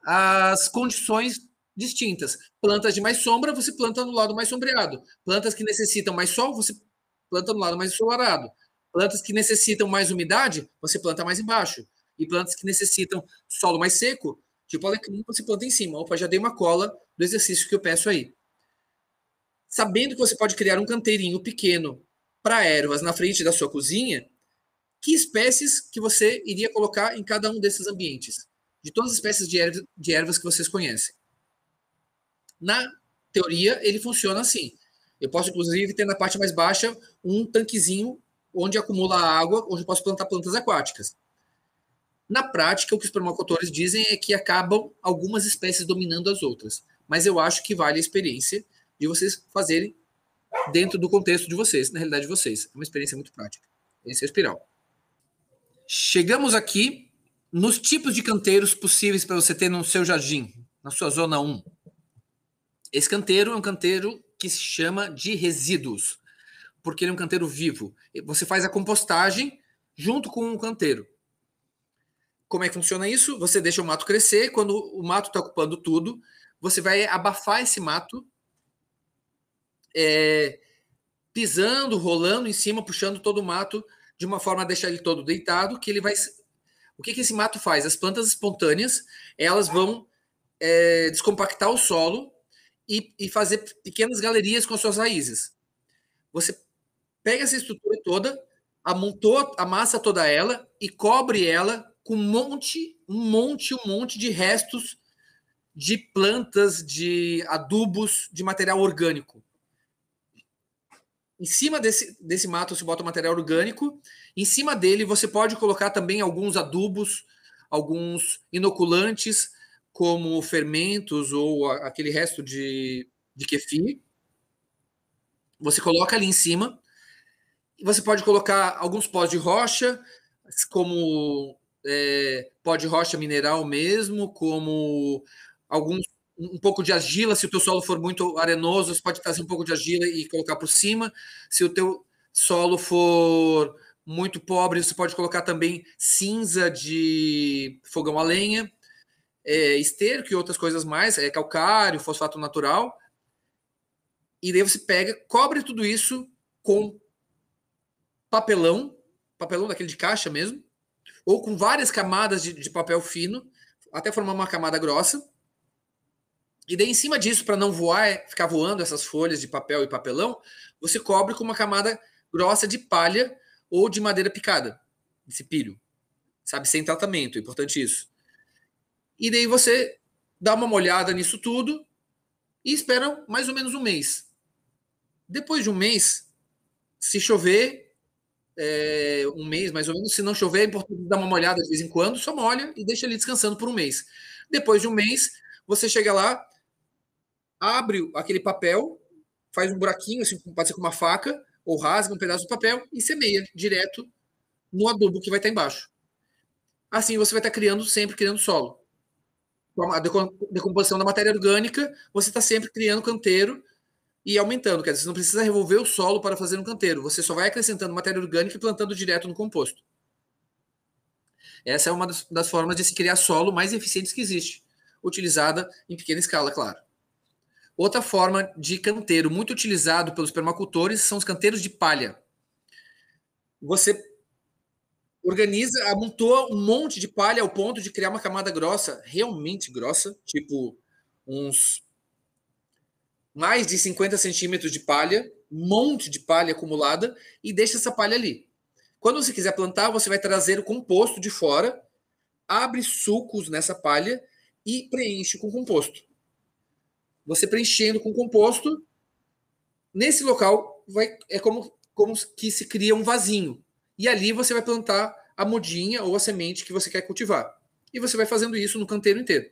as condições distintas. Plantas de mais sombra, você planta no lado mais sombreado. Plantas que necessitam mais sol, você planta no lado mais ensolarado. Plantas que necessitam mais umidade, você planta mais embaixo. E plantas que necessitam solo mais seco, tipo alecrim, você planta em cima. Opa, já dei uma cola do exercício que eu peço aí. Sabendo que você pode criar um canteirinho pequeno para ervas na frente da sua cozinha, que espécies que você iria colocar em cada um desses ambientes? de todas as espécies de ervas, de ervas que vocês conhecem. Na teoria, ele funciona assim. Eu posso, inclusive, ter na parte mais baixa um tanquezinho onde acumula água, onde eu posso plantar plantas aquáticas. Na prática, o que os permacultores dizem é que acabam algumas espécies dominando as outras. Mas eu acho que vale a experiência de vocês fazerem dentro do contexto de vocês, na realidade de vocês. É uma experiência muito prática. Esse é a espiral. Chegamos aqui nos tipos de canteiros possíveis para você ter no seu jardim, na sua zona 1. Esse canteiro é um canteiro que se chama de resíduos, porque ele é um canteiro vivo. Você faz a compostagem junto com o um canteiro. Como é que funciona isso? Você deixa o mato crescer, quando o mato está ocupando tudo, você vai abafar esse mato, é, pisando, rolando em cima, puxando todo o mato, de uma forma a deixar ele todo deitado, que ele vai o que, que esse mato faz? As plantas espontâneas, elas vão é, descompactar o solo e, e fazer pequenas galerias com as suas raízes. Você pega essa estrutura toda, amontou, massa toda ela e cobre ela com um monte, um monte, um monte de restos de plantas, de adubos, de material orgânico. Em cima desse, desse mato se bota material orgânico. Em cima dele você pode colocar também alguns adubos, alguns inoculantes, como fermentos ou aquele resto de, de kefir. Você coloca ali em cima. Você pode colocar alguns pós de rocha, como é, pó de rocha mineral mesmo, como alguns um pouco de argila, se o teu solo for muito arenoso, você pode trazer um pouco de argila e colocar por cima. Se o teu solo for muito pobre, você pode colocar também cinza de fogão a lenha, é, esterco e outras coisas mais, é calcário, fosfato natural. E daí você pega, cobre tudo isso com papelão, papelão daquele de caixa mesmo, ou com várias camadas de, de papel fino, até formar uma camada grossa e daí, em cima disso, para não voar, é, ficar voando essas folhas de papel e papelão, você cobre com uma camada grossa de palha ou de madeira picada, esse pilho, sabe? Sem tratamento, é importante isso. E daí você dá uma molhada nisso tudo e espera mais ou menos um mês. Depois de um mês, se chover, é, um mês mais ou menos, se não chover, é importante dar uma molhada de vez em quando, só molha e deixa ele descansando por um mês. Depois de um mês, você chega lá, abre aquele papel, faz um buraquinho, assim, pode ser com uma faca, ou rasga um pedaço do papel e semeia direto no adubo que vai estar embaixo. Assim você vai estar criando, sempre criando solo. Com então, a decomposição da matéria orgânica, você está sempre criando canteiro e aumentando. Quer dizer, você não precisa revolver o solo para fazer um canteiro. Você só vai acrescentando matéria orgânica e plantando direto no composto. Essa é uma das formas de se criar solo mais eficientes que existe, utilizada em pequena escala, claro. Outra forma de canteiro muito utilizado pelos permacultores são os canteiros de palha. Você organiza, amontoa um monte de palha ao ponto de criar uma camada grossa, realmente grossa, tipo uns mais de 50 centímetros de palha, um monte de palha acumulada, e deixa essa palha ali. Quando você quiser plantar, você vai trazer o composto de fora, abre sucos nessa palha e preenche com composto. Você preenchendo com composto, nesse local vai, é como, como que se cria um vasinho. E ali você vai plantar a mudinha ou a semente que você quer cultivar. E você vai fazendo isso no canteiro inteiro.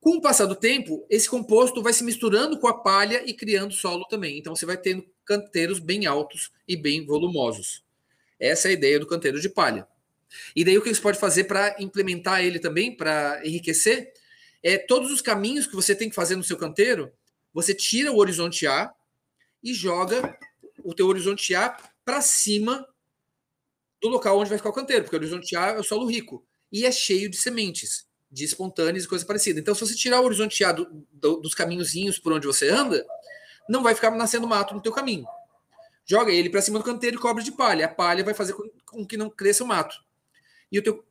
Com o passar do tempo, esse composto vai se misturando com a palha e criando solo também. Então você vai tendo canteiros bem altos e bem volumosos. Essa é a ideia do canteiro de palha. E daí o que você pode fazer para implementar ele também, para enriquecer? é, todos os caminhos que você tem que fazer no seu canteiro, você tira o horizonte A e joga o teu horizonte A para cima do local onde vai ficar o canteiro, porque o horizonte A é o solo rico e é cheio de sementes, de espontâneas e coisa parecida. Então, se você tirar o horizonte A do, do, dos caminhozinhos por onde você anda, não vai ficar nascendo mato no teu caminho. Joga ele para cima do canteiro e cobre de palha. A palha vai fazer com, com que não cresça o mato. E o teu,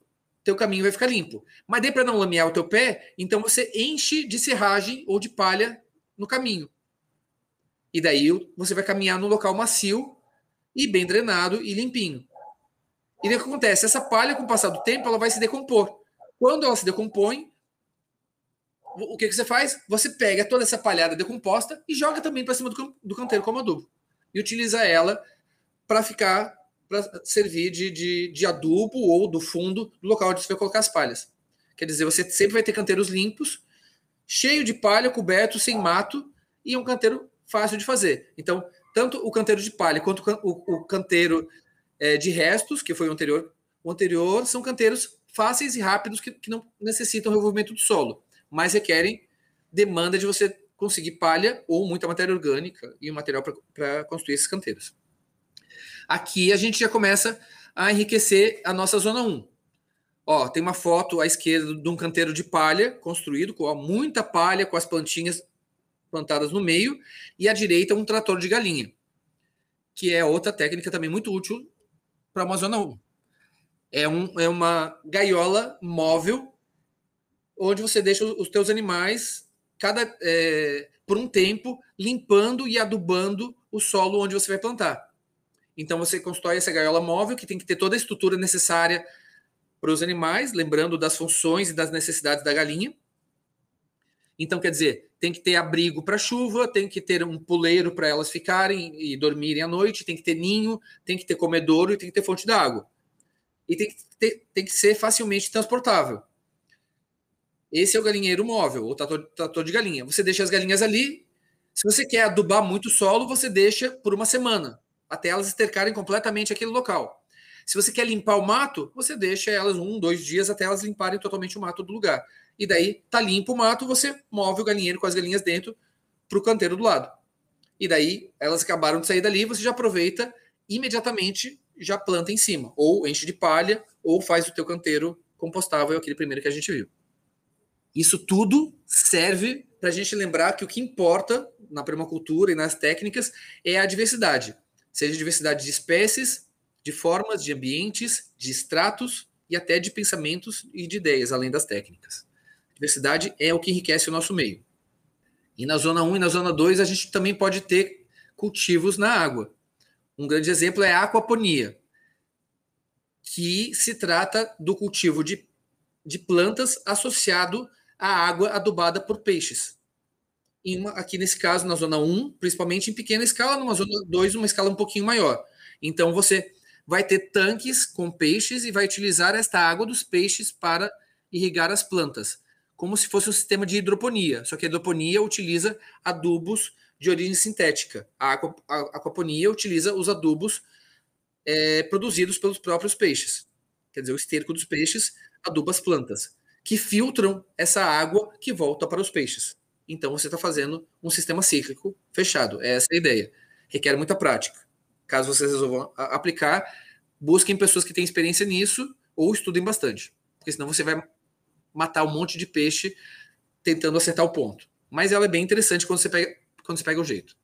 teu caminho vai ficar limpo. Mas daí para não lamear o teu pé, então você enche de serragem ou de palha no caminho. E daí você vai caminhar num local macio e bem drenado e limpinho. E daí o que acontece? Essa palha, com o passar do tempo, ela vai se decompor. Quando ela se decompõe, o que, que você faz? Você pega toda essa palhada decomposta e joga também para cima do, do canteiro como adubo. E utiliza ela para ficar para servir de, de, de, adubo ou do fundo do local onde você vai colocar as palhas. Quer dizer, você sempre vai ter canteiros limpos, cheio de palha, coberto, sem mato, e é um canteiro fácil de fazer. Então, tanto o canteiro de palha quanto o, o canteiro é, de restos, que foi o anterior, o anterior são canteiros fáceis e rápidos que, que não necessitam revolvimento do solo, mas requerem demanda de você conseguir palha ou muita matéria orgânica e material para construir esses canteiros. Aqui a gente já começa a enriquecer a nossa zona 1. Ó, tem uma foto à esquerda de um canteiro de palha construído, com ó, muita palha com as plantinhas plantadas no meio, e à direita um trator de galinha, que é outra técnica também muito útil para uma zona 1. É, um, é uma gaiola móvel onde você deixa os teus animais cada é, por um tempo limpando e adubando o solo onde você vai plantar. Então você constrói essa gaiola móvel que tem que ter toda a estrutura necessária para os animais, lembrando das funções e das necessidades da galinha. Então, quer dizer, tem que ter abrigo para chuva, tem que ter um puleiro para elas ficarem e dormirem à noite, tem que ter ninho, tem que ter comedouro e tem que ter fonte d'água. E tem que, ter, tem que ser facilmente transportável. Esse é o galinheiro móvel, ou trator, trator de galinha. Você deixa as galinhas ali. Se você quer adubar muito o solo, você deixa por uma semana até elas estercarem completamente aquele local. Se você quer limpar o mato, você deixa elas um, dois dias até elas limparem totalmente o mato do lugar. E daí tá limpo o mato, você move o galinheiro com as galinhas dentro para o canteiro do lado. E daí elas acabaram de sair dali, você já aproveita imediatamente já planta em cima, ou enche de palha, ou faz o teu canteiro compostável, aquele primeiro que a gente viu. Isso tudo serve para a gente lembrar que o que importa na permacultura e nas técnicas é a diversidade seja diversidade de espécies, de formas, de ambientes, de estratos e até de pensamentos e de ideias, além das técnicas. diversidade é o que enriquece o nosso meio. E na zona 1 e na zona 2, a gente também pode ter cultivos na água. Um grande exemplo é a aquaponia, que se trata do cultivo de, de plantas associado à água adubada por peixes em uma, aqui nesse caso, na zona 1, principalmente em pequena escala, numa zona 2, uma escala um pouquinho maior. Então, você vai ter tanques com peixes e vai utilizar esta água dos peixes para irrigar as plantas, como se fosse um sistema de hidroponia. Só que a hidroponia utiliza adubos de origem sintética. A, aquaponia utiliza os adubos é, produzidos pelos próprios peixes. Quer dizer, o esterco dos peixes aduba as plantas, que filtram essa água que volta para os peixes então você está fazendo um sistema cíclico fechado. Essa é a ideia. Requer muita prática. Caso vocês resolvam aplicar, busquem pessoas que têm experiência nisso ou estudem bastante, porque senão você vai matar um monte de peixe tentando acertar o ponto. Mas ela é bem interessante quando você pega, quando você pega o jeito.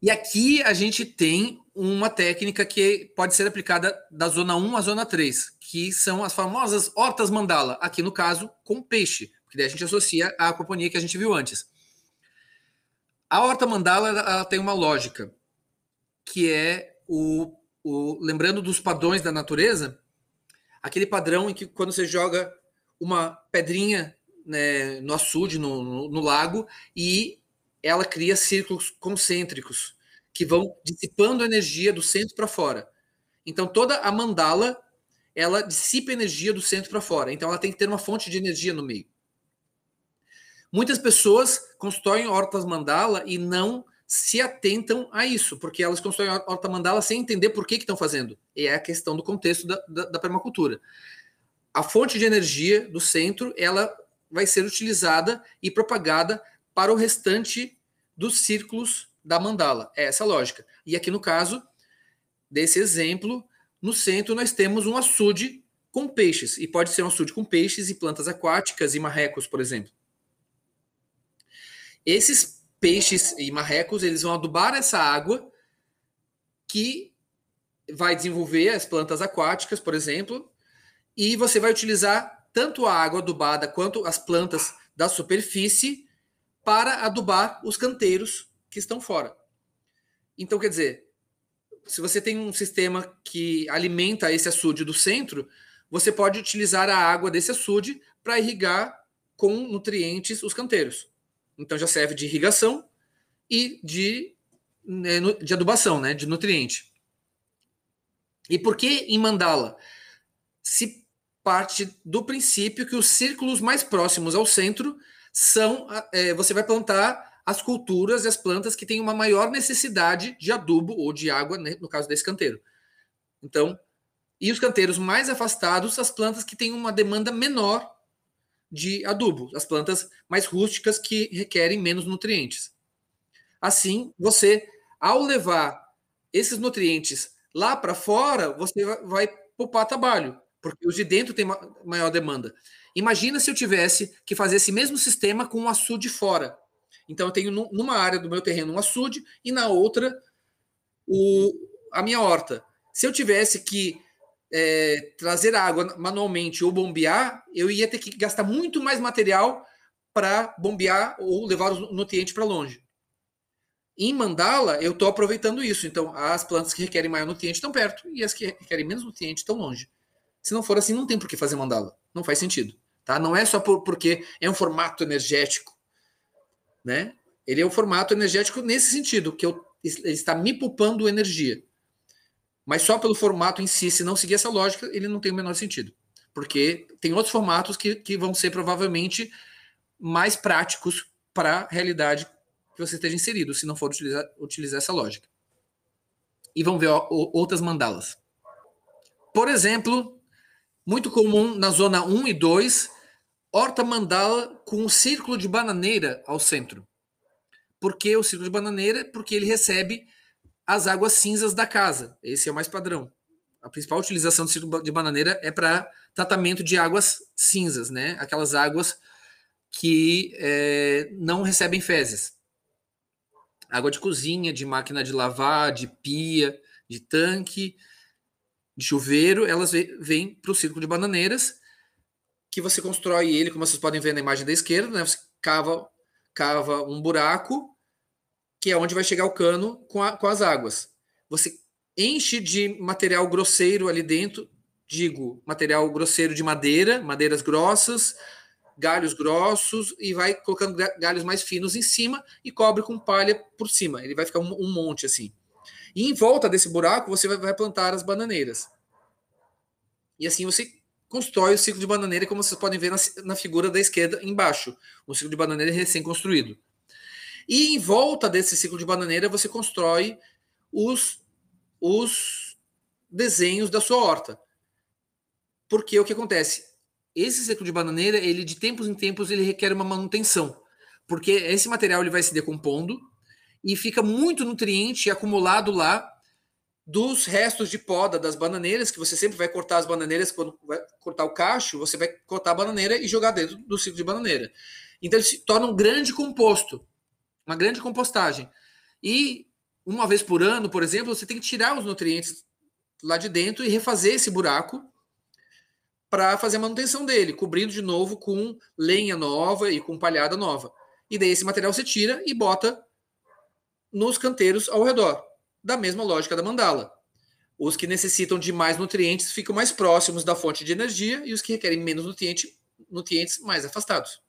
E aqui a gente tem uma técnica que pode ser aplicada da zona 1 à zona 3, que são as famosas hortas mandala, aqui no caso com peixe que daí a gente associa à companhia que a gente viu antes. A horta mandala ela tem uma lógica, que é o, o lembrando dos padrões da natureza, aquele padrão em que quando você joga uma pedrinha né, no açude, no, no, no lago, e ela cria círculos concêntricos que vão dissipando a energia do centro para fora. Então toda a mandala ela dissipa energia do centro para fora. Então ela tem que ter uma fonte de energia no meio. Muitas pessoas constroem hortas mandala e não se atentam a isso, porque elas constroem horta mandala sem entender por que estão fazendo. E é a questão do contexto da, da, da permacultura. A fonte de energia do centro, ela vai ser utilizada e propagada para o restante dos círculos da mandala. É essa a lógica. E aqui no caso desse exemplo, no centro nós temos um açude com peixes, e pode ser um açude com peixes e plantas aquáticas e marrecos, por exemplo. Esses peixes e marrecos, eles vão adubar essa água que vai desenvolver as plantas aquáticas, por exemplo, e você vai utilizar tanto a água adubada quanto as plantas da superfície para adubar os canteiros que estão fora. Então, quer dizer, se você tem um sistema que alimenta esse açude do centro, você pode utilizar a água desse açude para irrigar com nutrientes os canteiros. Então já serve de irrigação e de, né, de adubação, né, de nutriente. E por que em mandala? Se parte do princípio que os círculos mais próximos ao centro são. É, você vai plantar as culturas e as plantas que têm uma maior necessidade de adubo ou de água, né, no caso desse canteiro. Então, e os canteiros mais afastados, as plantas que têm uma demanda menor de adubo, as plantas mais rústicas que requerem menos nutrientes. Assim, você, ao levar esses nutrientes lá para fora, você vai poupar trabalho, porque os de dentro têm maior demanda. Imagina se eu tivesse que fazer esse mesmo sistema com um açude fora. Então, eu tenho numa área do meu terreno um açude e na outra o, a minha horta. Se eu tivesse que é, trazer água manualmente ou bombear, eu ia ter que gastar muito mais material para bombear ou levar o nutriente para longe. Em mandala, eu estou aproveitando isso. Então, as plantas que requerem mais nutriente estão perto e as que requerem menos nutriente estão longe. Se não for assim, não tem por que fazer mandala. Não faz sentido. Tá? Não é só por, porque é um formato energético. Né? Ele é um formato energético nesse sentido, que eu, ele está me poupando energia. Mas só pelo formato em si, se não seguir essa lógica, ele não tem o menor sentido. Porque tem outros formatos que, que vão ser provavelmente mais práticos para a realidade que você esteja inserido, se não for utilizar, utilizar essa lógica. E vão ver ó, outras mandalas. Por exemplo, muito comum na zona 1 e 2, horta mandala com um círculo de bananeira ao centro. Por que o círculo de bananeira? Porque ele recebe as águas cinzas da casa. Esse é o mais padrão. A principal utilização do ciclo de bananeira é para tratamento de águas cinzas, né? Aquelas águas que é, não recebem fezes. Água de cozinha, de máquina de lavar, de pia, de tanque, de chuveiro, elas vêm para o ciclo de bananeiras, que você constrói ele, como vocês podem ver na imagem da esquerda, né? Você cava, cava um buraco que é onde vai chegar o cano com, a, com as águas. Você enche de material grosseiro ali dentro, digo, material grosseiro de madeira, madeiras grossas, galhos grossos e vai colocando galhos mais finos em cima e cobre com palha por cima. Ele vai ficar um, um monte assim. E em volta desse buraco você vai, vai, plantar as bananeiras. E assim você constrói o ciclo de bananeira, como vocês podem ver na, na figura da esquerda embaixo, um ciclo de bananeira recém-construído. E em volta desse ciclo de bananeira, você constrói os, os desenhos da sua horta. Porque o que acontece? Esse ciclo de bananeira, ele de tempos em tempos, ele requer uma manutenção. Porque esse material ele vai se decompondo e fica muito nutriente acumulado lá dos restos de poda das bananeiras, que você sempre vai cortar as bananeiras quando vai cortar o cacho, você vai cortar a bananeira e jogar dentro do ciclo de bananeira. Então ele se torna um grande composto uma grande compostagem. E uma vez por ano, por exemplo, você tem que tirar os nutrientes lá de dentro e refazer esse buraco para fazer a manutenção dele, cobrindo de novo com lenha nova e com palhada nova. E daí esse material você tira e bota nos canteiros ao redor, da mesma lógica da mandala. Os que necessitam de mais nutrientes ficam mais próximos da fonte de energia e os que requerem menos nutriente, nutrientes mais afastados.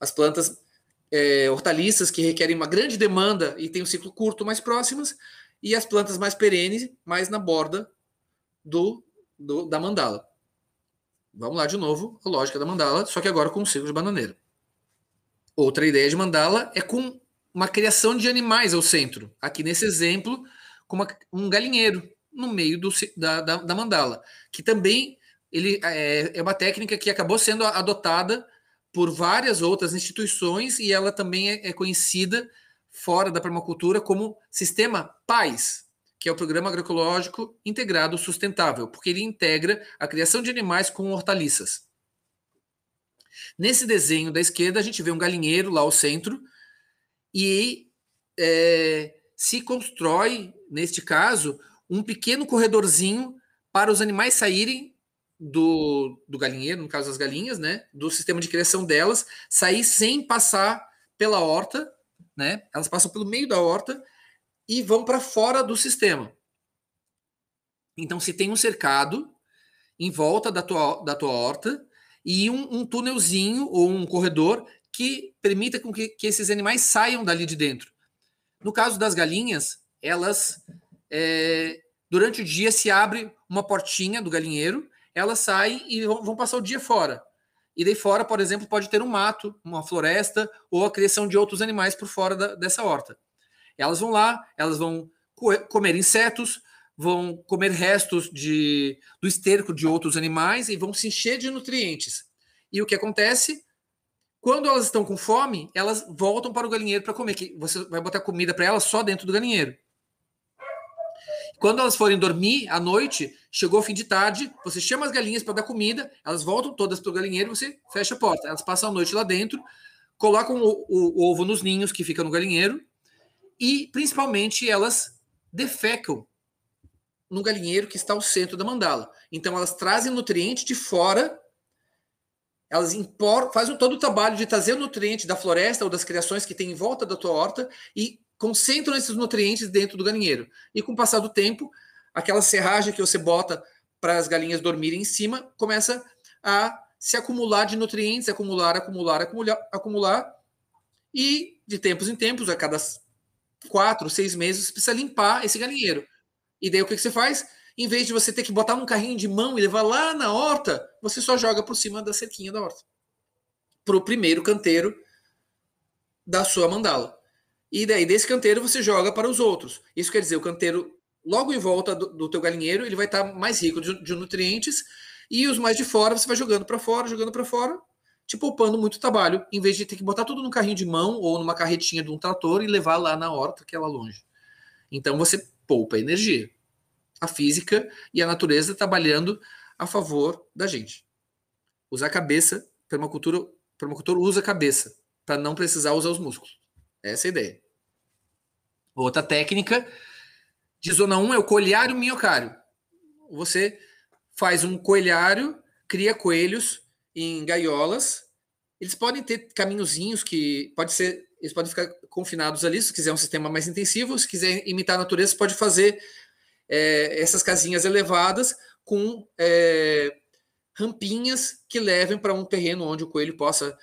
As plantas é, hortaliças que requerem uma grande demanda e tem um ciclo curto mais próximas, e as plantas mais perenes, mais na borda do, do da mandala. Vamos lá de novo, a lógica da mandala, só que agora com o ciclo de bananeira. Outra ideia de mandala é com uma criação de animais ao centro. Aqui nesse exemplo, com uma, um galinheiro no meio do, da, da, da mandala, que também ele é, é, uma técnica que acabou sendo adotada por várias outras instituições e ela também é, é, conhecida fora da permacultura como Sistema PAIS, que é o Programa Agroecológico Integrado Sustentável, porque ele integra a criação de animais com hortaliças. Nesse desenho da esquerda, a gente vê um galinheiro lá ao centro e é, se constrói, neste caso, um pequeno corredorzinho para os animais saírem do, do galinheiro, no caso das galinhas, né? Do sistema de criação delas, sair sem passar pela horta, né? Elas passam pelo meio da horta e vão para fora do sistema. Então, se tem um cercado em volta da tua, da tua horta e um, um túnelzinho ou um corredor que permita com que, que, esses animais saiam dali de dentro. No caso das galinhas, elas é, durante o dia se abre uma portinha do galinheiro elas saem e vão passar o dia fora. E daí fora, por exemplo, pode ter um mato, uma floresta ou a criação de outros animais por fora da, dessa horta. Elas vão lá, elas vão comer insetos, vão comer restos de, do esterco de outros animais e vão se encher de nutrientes. E o que acontece? Quando elas estão com fome, elas voltam para o galinheiro para comer. Que você vai botar comida para elas só dentro do galinheiro. Quando elas forem dormir à noite, chegou o fim de tarde, você chama as galinhas para dar comida, elas voltam todas para o galinheiro, você fecha a porta. Elas passam a noite lá dentro, colocam o, o, o ovo nos ninhos que fica no galinheiro e, principalmente, elas defecam no galinheiro que está ao centro da mandala. Então, elas trazem nutriente de fora elas importam, fazem todo o trabalho de trazer o nutriente da floresta ou das criações que tem em volta da tua horta e concentram esses nutrientes dentro do galinheiro. E com o passar do tempo, aquela serragem que você bota para as galinhas dormirem em cima começa a se acumular de nutrientes, acumular, acumular, acumular, acumular. E de tempos em tempos, a cada quatro, seis meses, você precisa limpar esse galinheiro. E daí o que, que você faz? Em vez de você ter que botar um carrinho de mão e levar lá na horta, você só joga por cima da cerquinha da horta. Para o primeiro canteiro da sua mandala e daí desse canteiro você joga para os outros. Isso quer dizer, o canteiro logo em volta do, do teu galinheiro, ele vai estar tá mais rico de, de, nutrientes e os mais de fora você vai jogando para fora, jogando para fora, te poupando muito trabalho, em vez de ter que botar tudo no carrinho de mão ou numa carretinha de um trator e levar lá na horta, que é lá longe. Então você poupa energia. A física e a natureza trabalhando a favor da gente. Usar a cabeça, permacultura, permacultor usa a cabeça para não precisar usar os músculos. Essa é a ideia. Outra técnica de zona 1 é o coelhário minhocário. Você faz um coelhário, cria coelhos em gaiolas. Eles podem ter caminhozinhos que pode ser, eles podem ficar confinados ali, se quiser um sistema mais intensivo, se quiser imitar a natureza, pode fazer é, essas casinhas elevadas com é, rampinhas que levem para um terreno onde o coelho possa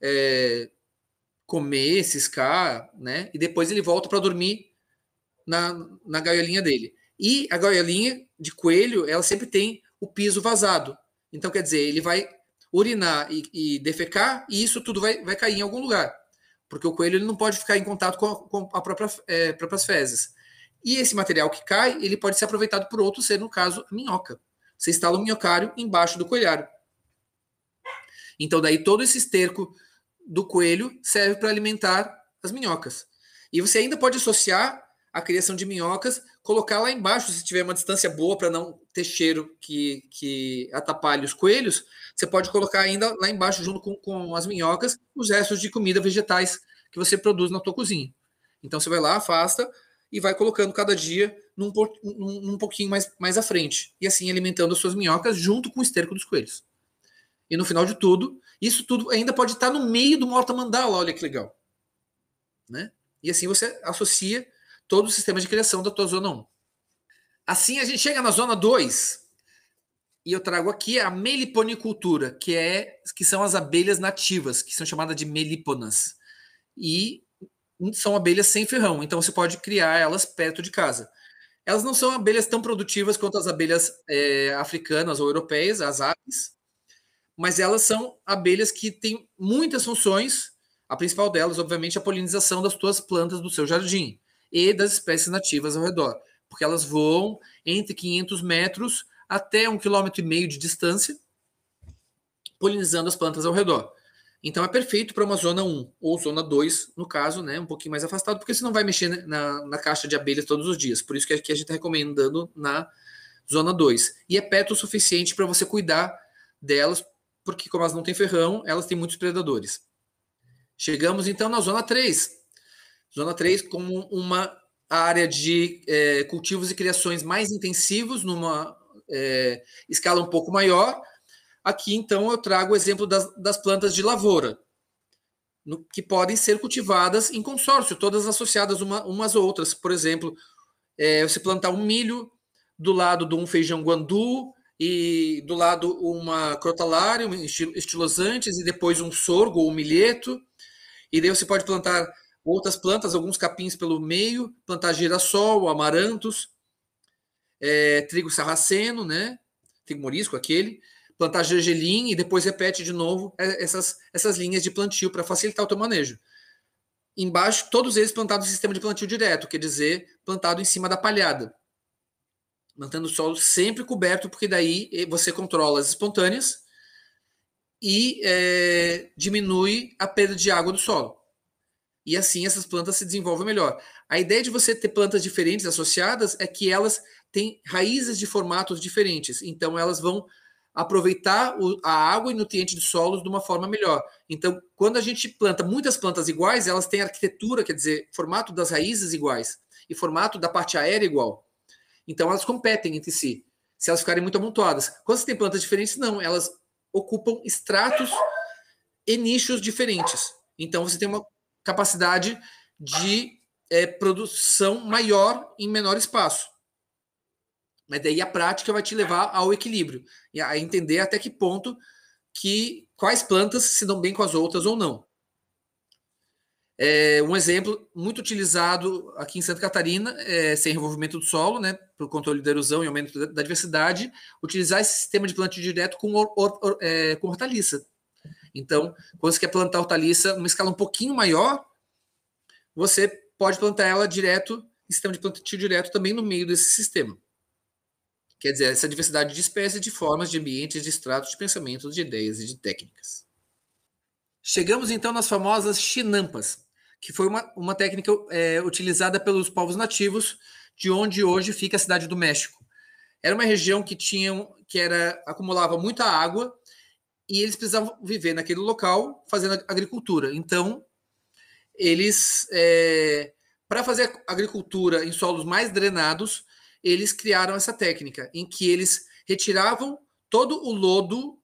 é, comer, ciscar, né? E depois ele volta para dormir na, na gaiolinha dele. E a gaiolinha de coelho, ela sempre tem o piso vazado. Então, quer dizer, ele vai urinar e, e defecar e isso tudo vai, vai cair em algum lugar. Porque o coelho ele não pode ficar em contato com a, com a própria, é, próprias fezes. E esse material que cai, ele pode ser aproveitado por outro ser, no caso, minhoca. Você instala um minhocário embaixo do coelhário. Então, daí todo esse esterco do coelho serve para alimentar as minhocas. E você ainda pode associar a criação de minhocas, colocar lá embaixo, se tiver uma distância boa para não ter cheiro que, que atrapalhe os coelhos, você pode colocar ainda lá embaixo, junto com, com as minhocas, os restos de comida vegetais que você produz na tua cozinha. Então você vai lá, afasta e vai colocando cada dia num, num, num pouquinho mais, mais à frente. E assim alimentando as suas minhocas junto com o esterco dos coelhos. E no final de tudo, isso tudo ainda pode estar no meio do Morta Mandala, olha que legal. Né? E assim você associa todo o sistema de criação da tua zona 1. Assim a gente chega na zona 2. E eu trago aqui a meliponicultura, que é que são as abelhas nativas, que são chamadas de meliponas. E são abelhas sem ferrão, então você pode criar elas perto de casa. Elas não são abelhas tão produtivas quanto as abelhas é, africanas ou europeias, as aves, mas elas são abelhas que têm muitas funções. A principal delas, obviamente, é a polinização das suas plantas do seu jardim e das espécies nativas ao redor, porque elas voam entre 500 metros até um quilômetro e meio de distância, polinizando as plantas ao redor. Então é perfeito para uma zona 1 ou zona 2, no caso, né, um pouquinho mais afastado, porque você não vai mexer na, na caixa de abelhas todos os dias. Por isso que aqui a gente está recomendando na zona 2. E é perto o suficiente para você cuidar delas porque como elas não têm ferrão, elas têm muitos predadores. Chegamos então na zona 3. Zona 3 como uma área de é, cultivos e criações mais intensivos, numa é, escala um pouco maior. Aqui, então, eu trago o exemplo das, das plantas de lavoura, no, que podem ser cultivadas em consórcio, todas associadas uma, umas outras. Por exemplo, é, você plantar um milho do lado de um feijão guandu, e do lado uma crotalária, um estilosantes e depois um sorgo ou um milheto. E daí você pode plantar outras plantas, alguns capins pelo meio, plantar girassol, amarantos, é, trigo sarraceno, né? Trigo morisco, aquele. Plantar gergelim e depois repete de novo essas, essas linhas de plantio para facilitar o teu manejo. Embaixo, todos eles plantados em sistema de plantio direto, quer dizer, plantado em cima da palhada mantendo o solo sempre coberto, porque daí eh, você controla as espontâneas e é, diminui a perda de água do solo. E assim essas plantas se desenvolvem melhor. A ideia de você ter plantas diferentes associadas é que elas têm raízes de formatos diferentes, então elas vão aproveitar a água e nutrientes do solos de uma forma melhor. Então, quando a gente planta muitas plantas iguais, elas têm arquitetura, quer dizer, formato das raízes iguais e formato da parte aérea igual. Então elas competem entre si, se elas ficarem muito amontoadas. Quando você tem plantas diferentes, não, elas ocupam estratos e nichos diferentes. Então você tem uma capacidade de é, produção maior em menor espaço. Mas daí a prática vai te levar ao equilíbrio e a entender até que ponto que quais plantas se dão bem com as outras ou não. É, um exemplo muito utilizado aqui em Santa Catarina, é, sem revolvimento do solo, né, para o controle da erosão e aumento da, da diversidade, utilizar esse sistema de plantio direto com, or, or, é, com hortaliça. Então, quando você quer plantar hortaliça numa escala um pouquinho maior, você pode plantar ela direto, em sistema de plantio direto, também no meio desse sistema. Quer dizer, essa diversidade de espécies, de formas, de ambientes, de estratos, de pensamentos, de ideias e de técnicas. Chegamos então nas famosas chinampas, que foi uma, uma técnica é, utilizada pelos povos nativos, de onde hoje fica a cidade do México. Era uma região que tinha, que era acumulava muita água e eles precisavam viver naquele local fazendo agricultura. Então, eles, é, para fazer agricultura em solos mais drenados, eles criaram essa técnica em que eles retiravam todo o lodo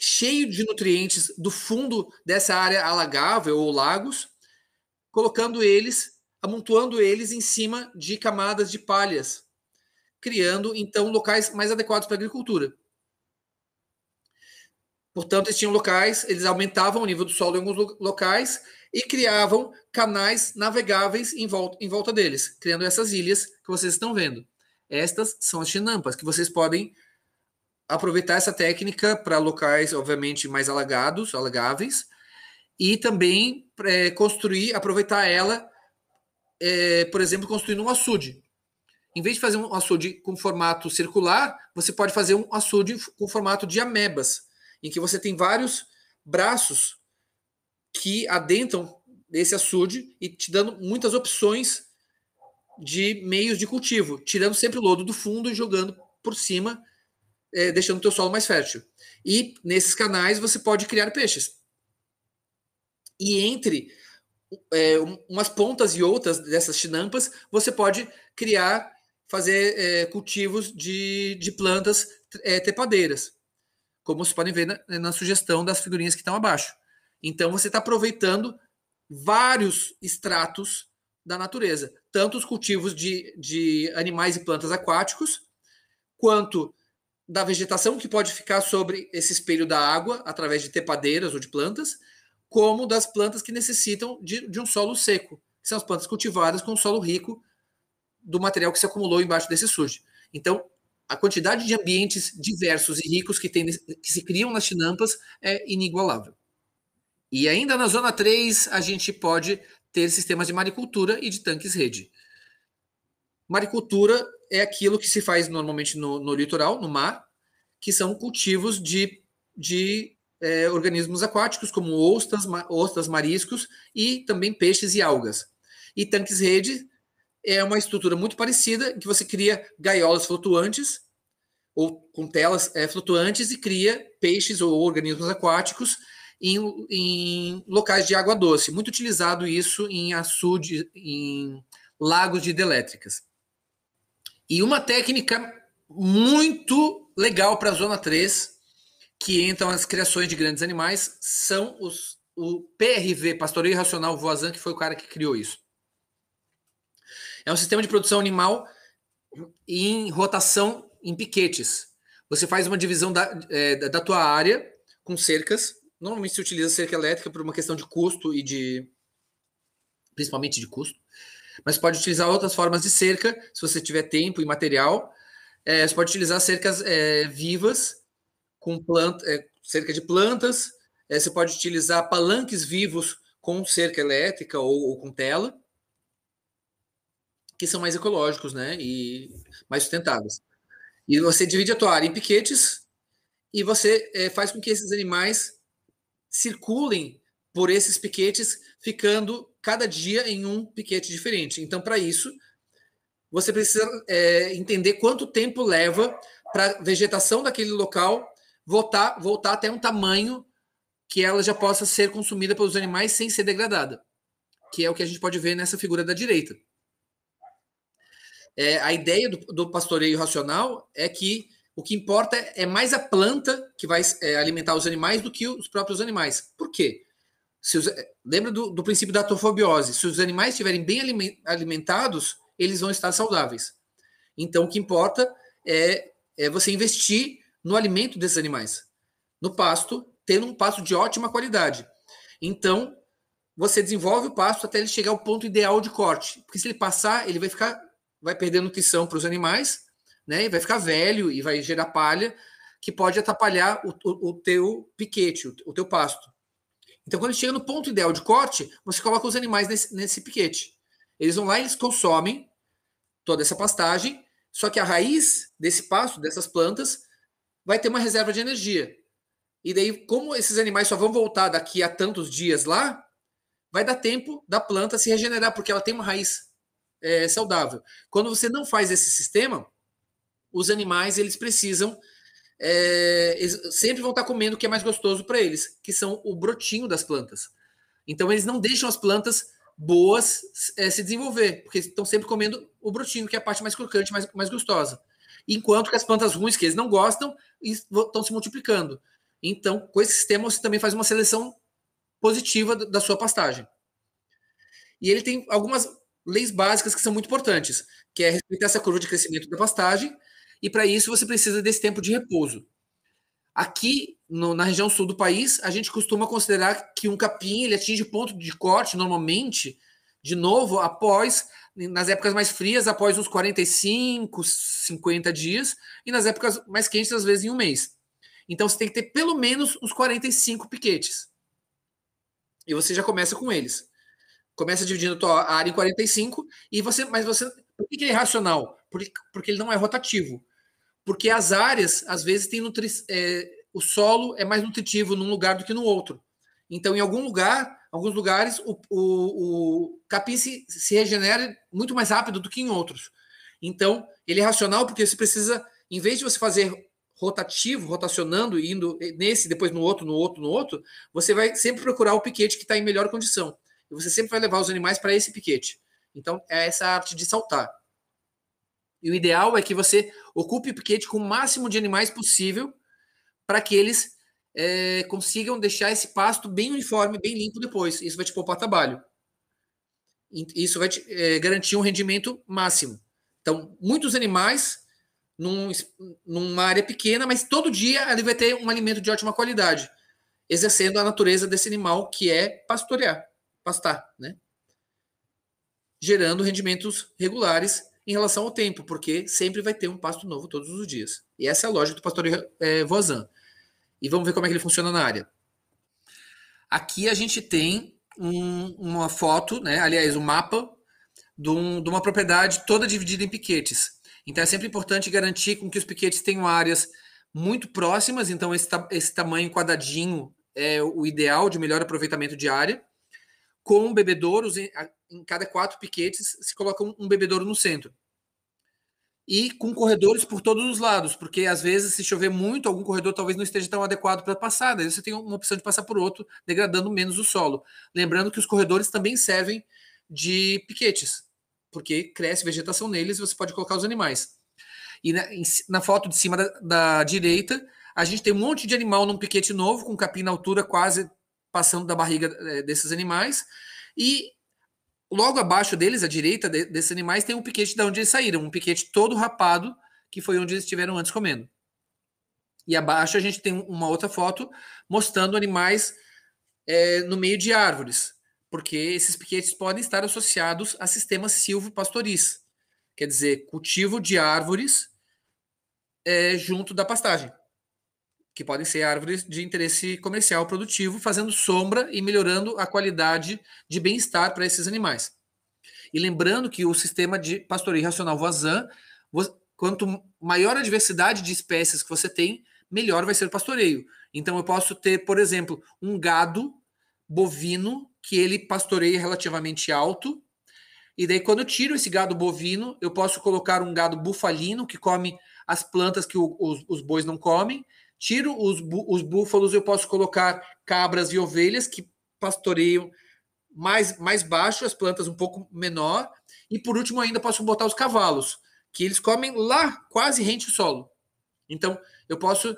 cheio de nutrientes do fundo dessa área alagável ou lagos colocando eles, amontoando eles em cima de camadas de palhas, criando então locais mais adequados para a agricultura. Portanto, eles tinham locais, eles aumentavam o nível do solo em alguns locais e criavam canais navegáveis em volta, em volta deles, criando essas ilhas que vocês estão vendo. Estas são as chinampas, que vocês podem aproveitar essa técnica para locais, obviamente, mais alagados, alagáveis, e também é, construir, aproveitar ela, é, por exemplo, construindo um açude. Em vez de fazer um açude com formato circular, você pode fazer um açude com formato de amebas, em que você tem vários braços que adentram esse açude e te dando muitas opções de meios de cultivo, tirando sempre o lodo do fundo e jogando por cima, é, deixando o teu solo mais fértil. E nesses canais você pode criar peixes. E entre é, umas pontas e outras dessas chinampas, você pode criar, fazer é, cultivos de, de plantas é, trepadeiras, como vocês podem ver na, na sugestão das figurinhas que estão abaixo. Então, você está aproveitando vários estratos da natureza, tanto os cultivos de, de animais e plantas aquáticos, quanto da vegetação que pode ficar sobre esse espelho da água, através de trepadeiras ou de plantas, como das plantas que necessitam de, de um solo seco, que são as plantas cultivadas com solo rico do material que se acumulou embaixo desse sujo. Então, a quantidade de ambientes diversos e ricos que, tem, que se criam nas chinampas é inigualável. E ainda na zona 3, a gente pode ter sistemas de maricultura e de tanques rede. Maricultura é aquilo que se faz normalmente no, no litoral, no mar, que são cultivos de, de é, organismos aquáticos, como ostras, ma ostras, mariscos e também peixes e algas. E tanques-rede é uma estrutura muito parecida, em que você cria gaiolas flutuantes, ou com telas é, flutuantes, e cria peixes ou organismos aquáticos em, em, locais de água doce. Muito utilizado isso em açude, em lagos de hidrelétricas. E uma técnica muito legal para a zona 3 que entram as criações de grandes animais, são os, o PRV, Pastoreio Racional Voazan, que foi o cara que criou isso. É um sistema de produção animal em rotação em piquetes. Você faz uma divisão da, é, da tua área com cercas. Normalmente se utiliza cerca elétrica por uma questão de custo e de. principalmente de custo. Mas pode utilizar outras formas de cerca, se você tiver tempo e material. É, você pode utilizar cercas é, vivas com planta, é, cerca de plantas, é, você pode utilizar palanques vivos com cerca elétrica ou, ou, com tela, que são mais ecológicos, né? E mais sustentáveis. E você divide a tua área em piquetes e você é, faz com que esses animais circulem por esses piquetes, ficando cada dia em um piquete diferente. Então, para isso, você precisa é, entender quanto tempo leva para a vegetação daquele local voltar, voltar até um tamanho que ela já possa ser consumida pelos animais sem ser degradada, que é o que a gente pode ver nessa figura da direita. É, a ideia do, do, pastoreio racional é que o que importa é mais a planta que vai é, alimentar os animais do que os próprios animais. Por quê? Os, lembra do, do, princípio da atofobiose? Se os animais estiverem bem alimentados, eles vão estar saudáveis. Então, o que importa é, é você investir no alimento desses animais, no pasto, tendo um pasto de ótima qualidade. Então, você desenvolve o pasto até ele chegar ao ponto ideal de corte, porque se ele passar, ele vai ficar, vai perder nutrição para os animais, né? E vai ficar velho e vai gerar palha, que pode atrapalhar o, o, o teu piquete, o, o teu pasto. Então, quando chega no ponto ideal de corte, você coloca os animais nesse, nesse piquete. Eles vão lá e eles consomem toda essa pastagem, só que a raiz desse pasto, dessas plantas, vai ter uma reserva de energia. E daí, como esses animais só vão voltar daqui a tantos dias lá, vai dar tempo da planta se regenerar, porque ela tem uma raiz é, saudável. Quando você não faz esse sistema, os animais eles precisam. É, eles sempre vão estar comendo o que é mais gostoso para eles, que são o brotinho das plantas. Então, eles não deixam as plantas boas é, se desenvolver, porque estão sempre comendo o brotinho, que é a parte mais crocante, mais, mais gostosa enquanto que as plantas ruins que eles não gostam estão se multiplicando. Então, com esse sistema, você também faz uma seleção positiva da sua pastagem. E ele tem algumas leis básicas que são muito importantes, que é respeitar essa curva de crescimento da pastagem, e para isso você precisa desse tempo de repouso. Aqui, no, na região sul do país, a gente costuma considerar que um capim ele atinge ponto de corte, normalmente, de novo, após nas épocas mais frias, após uns 45, 50 dias, e nas épocas mais quentes, às vezes em um mês. Então você tem que ter pelo menos uns 45 piquetes. E você já começa com eles. Começa dividindo a tua área em 45, e você, mas você. Por que ele é irracional? Porque, porque ele não é rotativo. Porque as áreas, às vezes, tem nutri, é, o solo é mais nutritivo num lugar do que no outro. Então, em algum lugar, alguns lugares o, o, o capim se, se regenera muito mais rápido do que em outros. Então, ele é racional porque você precisa, em vez de você fazer rotativo, rotacionando, indo nesse, depois no outro, no outro, no outro, você vai sempre procurar o piquete que está em melhor condição. E você sempre vai levar os animais para esse piquete. Então, é essa arte de saltar. E o ideal é que você ocupe o piquete com o máximo de animais possível para que eles é, consigam deixar esse pasto bem uniforme, bem limpo depois. Isso vai te poupar trabalho. Isso vai te é, garantir um rendimento máximo. Então, muitos animais num, numa área pequena, mas todo dia ele vai ter um alimento de ótima qualidade, exercendo a natureza desse animal que é pastorear, pastar, né? Gerando rendimentos regulares em relação ao tempo, porque sempre vai ter um pasto novo todos os dias. E essa é a lógica do pastoreio é, e vamos ver como é que ele funciona na área. Aqui a gente tem um, uma foto, né? aliás, um mapa de, um, de uma propriedade toda dividida em piquetes. Então é sempre importante garantir com que os piquetes tenham áreas muito próximas, então esse, esse tamanho quadradinho é o ideal de melhor aproveitamento de área, com bebedouros em, em cada quatro piquetes se coloca um, um bebedouro no centro e com corredores por todos os lados, porque às vezes, se chover muito, algum corredor talvez não esteja tão adequado para passar, daí você tem uma opção de passar por outro, degradando menos o solo. Lembrando que os corredores também servem de piquetes, porque cresce vegetação neles e você pode colocar os animais. E na, em, na foto de cima da, da direita, a gente tem um monte de animal num piquete novo, com capim na altura quase passando da barriga eh, desses animais, e Logo abaixo deles, à direita de, desses animais, tem um piquete de onde eles saíram, um piquete todo rapado, que foi onde eles estiveram antes comendo. E abaixo a gente tem uma outra foto mostrando animais é, no meio de árvores, porque esses piquetes podem estar associados a sistemas silvopastoris, quer dizer, cultivo de árvores é, junto da pastagem que podem ser árvores de interesse comercial produtivo, fazendo sombra e melhorando a qualidade de bem-estar para esses animais. E lembrando que o sistema de pastoreio racional Voisin, quanto maior a diversidade de espécies que você tem, melhor vai ser o pastoreio. Então eu posso ter, por exemplo, um gado bovino que ele pastoreia relativamente alto. E daí quando eu tiro esse gado bovino, eu posso colocar um gado bufalino que come as plantas que o, os, os bois não comem Tiro os, os búfalos, eu posso colocar cabras e ovelhas que pastoreiam mais, mais baixo, as plantas um pouco menor. E por último, ainda posso botar os cavalos, que eles comem lá, quase rente o solo. Então, eu posso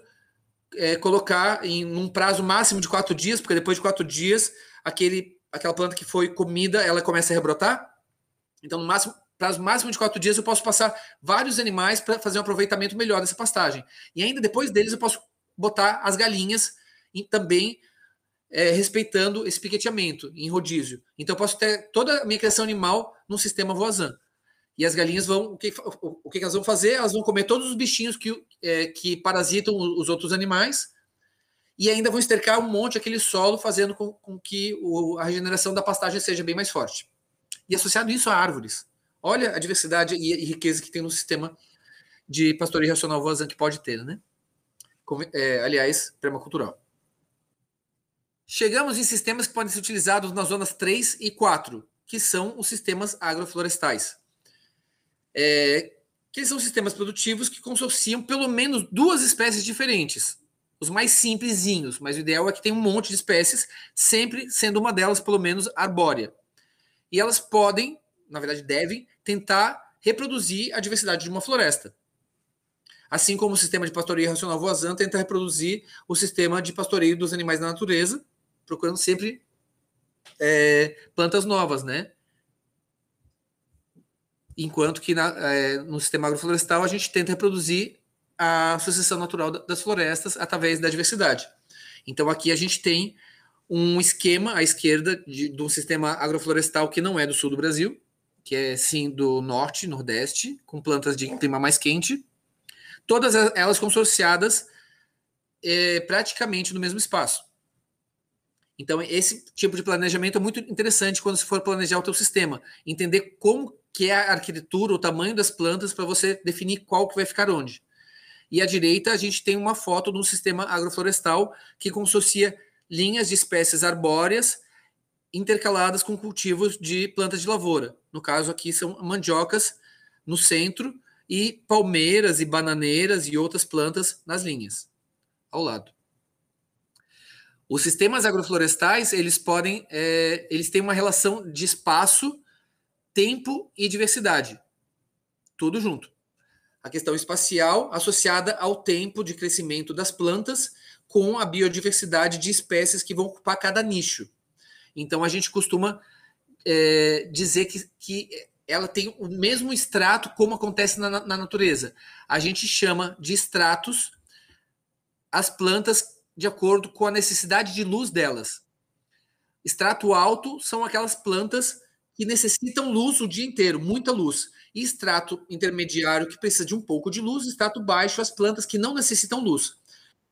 é, colocar em um prazo máximo de quatro dias, porque depois de quatro dias, aquele, aquela planta que foi comida, ela começa a rebrotar. Então, no máximo, prazo máximo de quatro dias, eu posso passar vários animais para fazer um aproveitamento melhor dessa pastagem. E ainda depois deles, eu posso botar as galinhas e também é, respeitando esse piqueteamento em rodízio. Então eu posso ter toda a minha criação animal num sistema voazan. E as galinhas vão, o que, o que elas vão fazer? Elas vão comer todos os bichinhos que, é, que parasitam os outros animais e ainda vão estercar um monte aquele solo, fazendo com, com que o, a regeneração da pastagem seja bem mais forte. E associado isso a árvores. Olha a diversidade e, e riqueza que tem no sistema de pastoreio racional voazan que pode ter, né? é, aliás, permacultural. Chegamos em sistemas que podem ser utilizados nas zonas 3 e 4, que são os sistemas agroflorestais. É, que são sistemas produtivos que consorciam pelo menos duas espécies diferentes. Os mais simplesinhos, mas o ideal é que tenham um monte de espécies, sempre sendo uma delas, pelo menos, arbórea. E elas podem, na verdade devem, tentar reproduzir a diversidade de uma floresta. Assim como o sistema de pastoreio racional voazão tenta reproduzir o sistema de pastoreio dos animais da natureza, procurando sempre é, plantas novas, né? Enquanto que na, é, no sistema agroflorestal a gente tenta reproduzir a sucessão natural das florestas através da diversidade. Então aqui a gente tem um esquema à esquerda de, de um sistema agroflorestal que não é do sul do Brasil, que é sim do norte, nordeste, com plantas de clima mais quente, todas elas consorciadas é, praticamente no mesmo espaço. Então, esse tipo de planejamento é muito interessante quando você for planejar o teu sistema. Entender como que é a arquitetura, o tamanho das plantas, para você definir qual que vai ficar onde. E à direita, a gente tem uma foto de um sistema agroflorestal que consorcia linhas de espécies arbóreas intercaladas com cultivos de plantas de lavoura. No caso aqui, são mandiocas no centro, e palmeiras e bananeiras e outras plantas nas linhas ao lado. Os sistemas agroflorestais eles podem é, eles têm uma relação de espaço, tempo e diversidade, tudo junto. A questão espacial associada ao tempo de crescimento das plantas com a biodiversidade de espécies que vão ocupar cada nicho. Então a gente costuma é, dizer que, que ela tem o mesmo extrato como acontece na, na natureza. A gente chama de extratos as plantas de acordo com a necessidade de luz delas. Extrato alto são aquelas plantas que necessitam luz o dia inteiro, muita luz. E extrato intermediário, que precisa de um pouco de luz, extrato baixo, as plantas que não necessitam luz.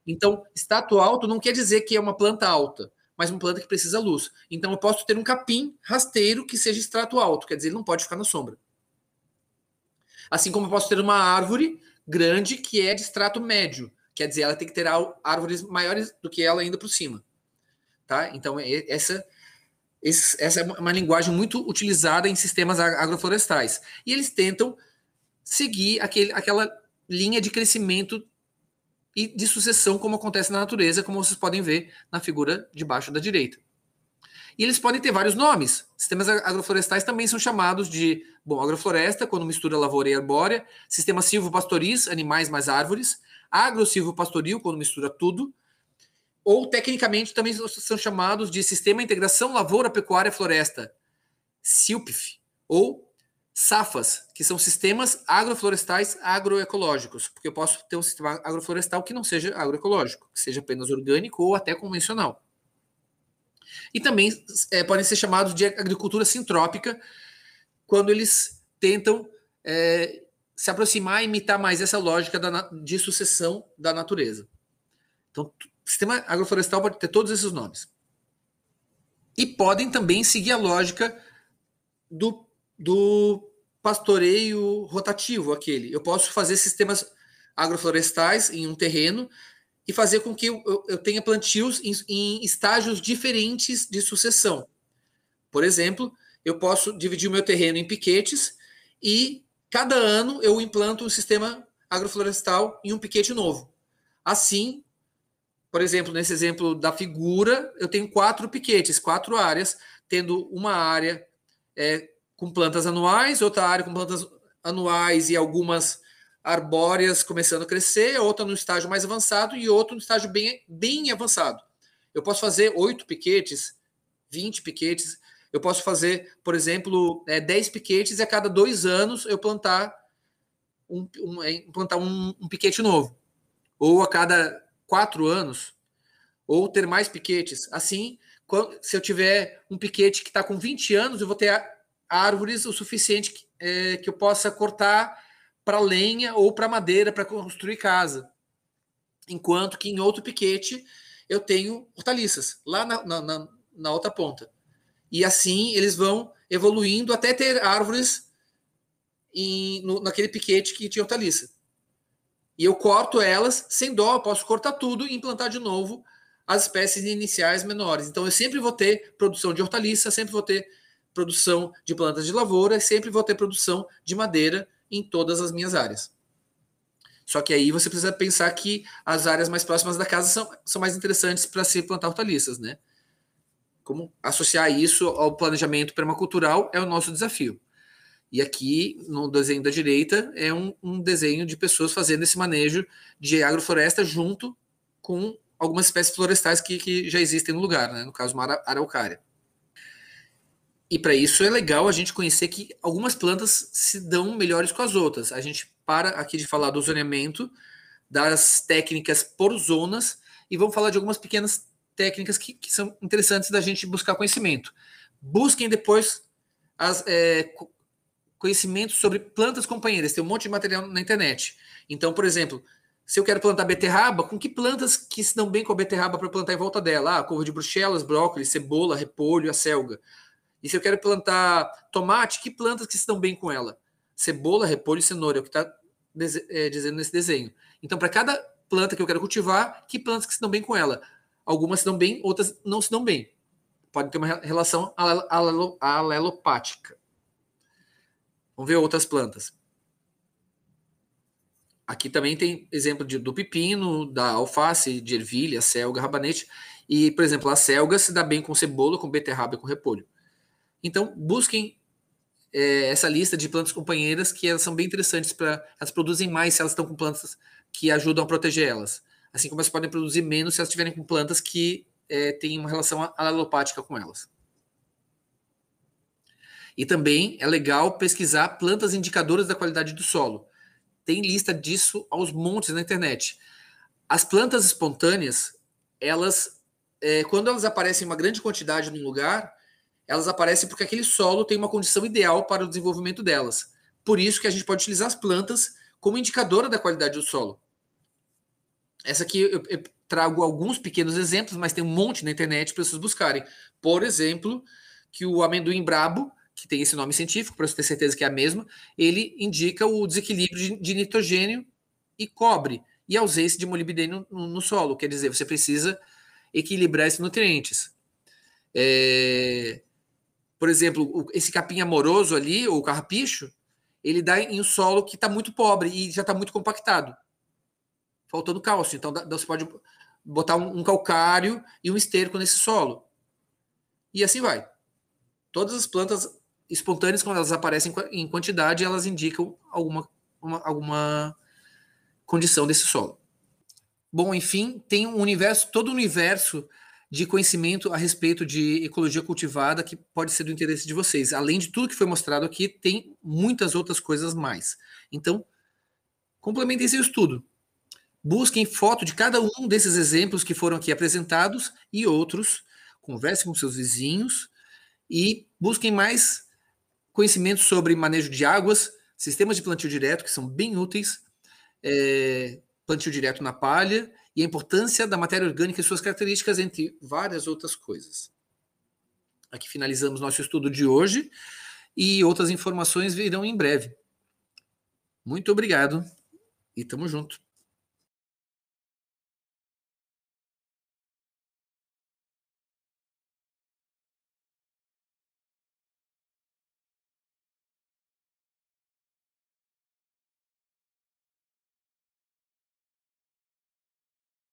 Então, extrato alto não quer dizer que é uma planta alta mas uma planta que precisa luz. Então eu posso ter um capim rasteiro que seja extrato alto, quer dizer, ele não pode ficar na sombra. Assim como eu posso ter uma árvore grande que é de extrato médio, quer dizer, ela tem que ter árvores maiores do que ela ainda por cima. Tá? Então é, essa essa é uma linguagem muito utilizada em sistemas agroflorestais. E eles tentam seguir aquele, aquela linha de crescimento e de sucessão, como acontece na natureza, como vocês podem ver na figura de baixo da direita. E eles podem ter vários nomes. Sistemas agroflorestais também são chamados de, bom, agrofloresta, quando mistura lavoura e arbórea, sistema silvopastoris, animais mais árvores, agro-silvopastoril, quando mistura tudo, ou tecnicamente também são chamados de sistema integração lavoura-pecuária-floresta, SILPIF, ou SAFAS, que são sistemas agroflorestais agroecológicos, porque eu posso ter um sistema agroflorestal que não seja agroecológico, que seja apenas orgânico ou até convencional. E também é, podem ser chamados de agricultura sintrópica, quando eles tentam é, se aproximar e imitar mais essa lógica da, de sucessão da natureza. Então, sistema agroflorestal pode ter todos esses nomes. E podem também seguir a lógica do do pastoreio rotativo aquele. Eu posso fazer sistemas agroflorestais em um terreno e fazer com que eu, eu tenha plantios em, em, estágios diferentes de sucessão. Por exemplo, eu posso dividir o meu terreno em piquetes e cada ano eu implanto um sistema agroflorestal em um piquete novo. Assim, por exemplo, nesse exemplo da figura, eu tenho quatro piquetes, quatro áreas, tendo uma área é, com plantas anuais, outra área com plantas anuais e algumas arbóreas começando a crescer, outra no estágio mais avançado e outra no estágio bem, bem avançado. Eu posso fazer oito piquetes, 20 piquetes, eu posso fazer, por exemplo, é, piquetes e a cada dois anos eu plantar um, um é, plantar um, um, piquete novo. Ou a cada quatro anos, ou ter mais piquetes. Assim, quando, se eu tiver um piquete que está com 20 anos, eu vou ter árvores o suficiente que, é, que eu possa cortar para lenha ou para madeira para construir casa. Enquanto que em outro piquete eu tenho hortaliças, lá na, na, na outra ponta. E assim eles vão evoluindo até ter árvores em, no, naquele piquete que tinha hortaliça. E eu corto elas sem dó, posso cortar tudo e implantar de novo as espécies iniciais menores. Então eu sempre vou ter produção de hortaliça, sempre vou ter produção de plantas de lavoura e sempre vou ter produção de madeira em todas as minhas áreas. Só que aí você precisa pensar que as áreas mais próximas da casa são, são mais interessantes para se plantar hortaliças, né? Como associar isso ao planejamento permacultural é o nosso desafio. E aqui, no desenho da direita, é um, um desenho de pessoas fazendo esse manejo de agrofloresta junto com algumas espécies florestais que, que já existem no lugar, né? no caso, uma araucária. E para isso é legal a gente conhecer que algumas plantas se dão melhores com as outras. A gente para aqui de falar do zoneamento, das técnicas por zonas, e vamos falar de algumas pequenas técnicas que, que são interessantes da gente buscar conhecimento. Busquem depois as, é, conhecimentos sobre plantas companheiras. Tem um monte de material na internet. Então, por exemplo, se eu quero plantar beterraba, com que plantas que se dão bem com a beterraba para plantar em volta dela? Ah, couve de bruxelas, brócolis, cebola, repolho, acelga. E se eu quero plantar tomate, que plantas que estão bem com ela? Cebola, repolho e cenoura, é o que está é, dizendo nesse desenho. Então, para cada planta que eu quero cultivar, que plantas que se dão bem com ela? Algumas se dão bem, outras não se dão bem. Pode ter uma relação alelopática. Vamos ver outras plantas. Aqui também tem exemplo de, do pepino, da alface, de ervilha, selga, rabanete. E, por exemplo, a selga se dá bem com cebola, com beterraba e com repolho. Então, busquem é, essa lista de plantas companheiras, que elas são bem interessantes para. Elas produzem mais se elas estão com plantas que ajudam a proteger elas. Assim como elas podem produzir menos se elas estiverem com plantas que é, têm uma relação alopática com elas. E também é legal pesquisar plantas indicadoras da qualidade do solo. Tem lista disso aos montes na internet. As plantas espontâneas, elas, é, quando elas aparecem em uma grande quantidade num lugar, elas aparecem porque aquele solo tem uma condição ideal para o desenvolvimento delas. Por isso que a gente pode utilizar as plantas como indicadora da qualidade do solo. Essa aqui eu, eu trago alguns pequenos exemplos, mas tem um monte na internet para vocês buscarem. Por exemplo, que o amendoim brabo, que tem esse nome científico, para você ter certeza que é a mesma, ele indica o desequilíbrio de, nitrogênio e cobre e ausência de molibdênio no, no solo. Quer dizer, você precisa equilibrar esses nutrientes. É, por exemplo, esse capim amoroso ali, ou carrapicho, ele dá em um solo que está muito pobre e já está muito compactado, faltando cálcio. Então, você pode botar um, calcário e um esterco nesse solo. E assim vai. Todas as plantas espontâneas, quando elas aparecem em quantidade, elas indicam alguma, uma, alguma condição desse solo. Bom, enfim, tem um universo, todo o universo de conhecimento a respeito de ecologia cultivada que pode ser do interesse de vocês. Além de tudo que foi mostrado aqui, tem muitas outras coisas mais. Então, complementem seu estudo. Busquem foto de cada um desses exemplos que foram aqui apresentados e outros. Conversem com seus vizinhos e busquem mais conhecimento sobre manejo de águas, sistemas de plantio direto, que são bem úteis, é, plantio direto na palha e a importância da matéria orgânica e suas características, entre várias outras coisas. Aqui finalizamos nosso estudo de hoje e outras informações virão em breve. Muito obrigado e tamo junto.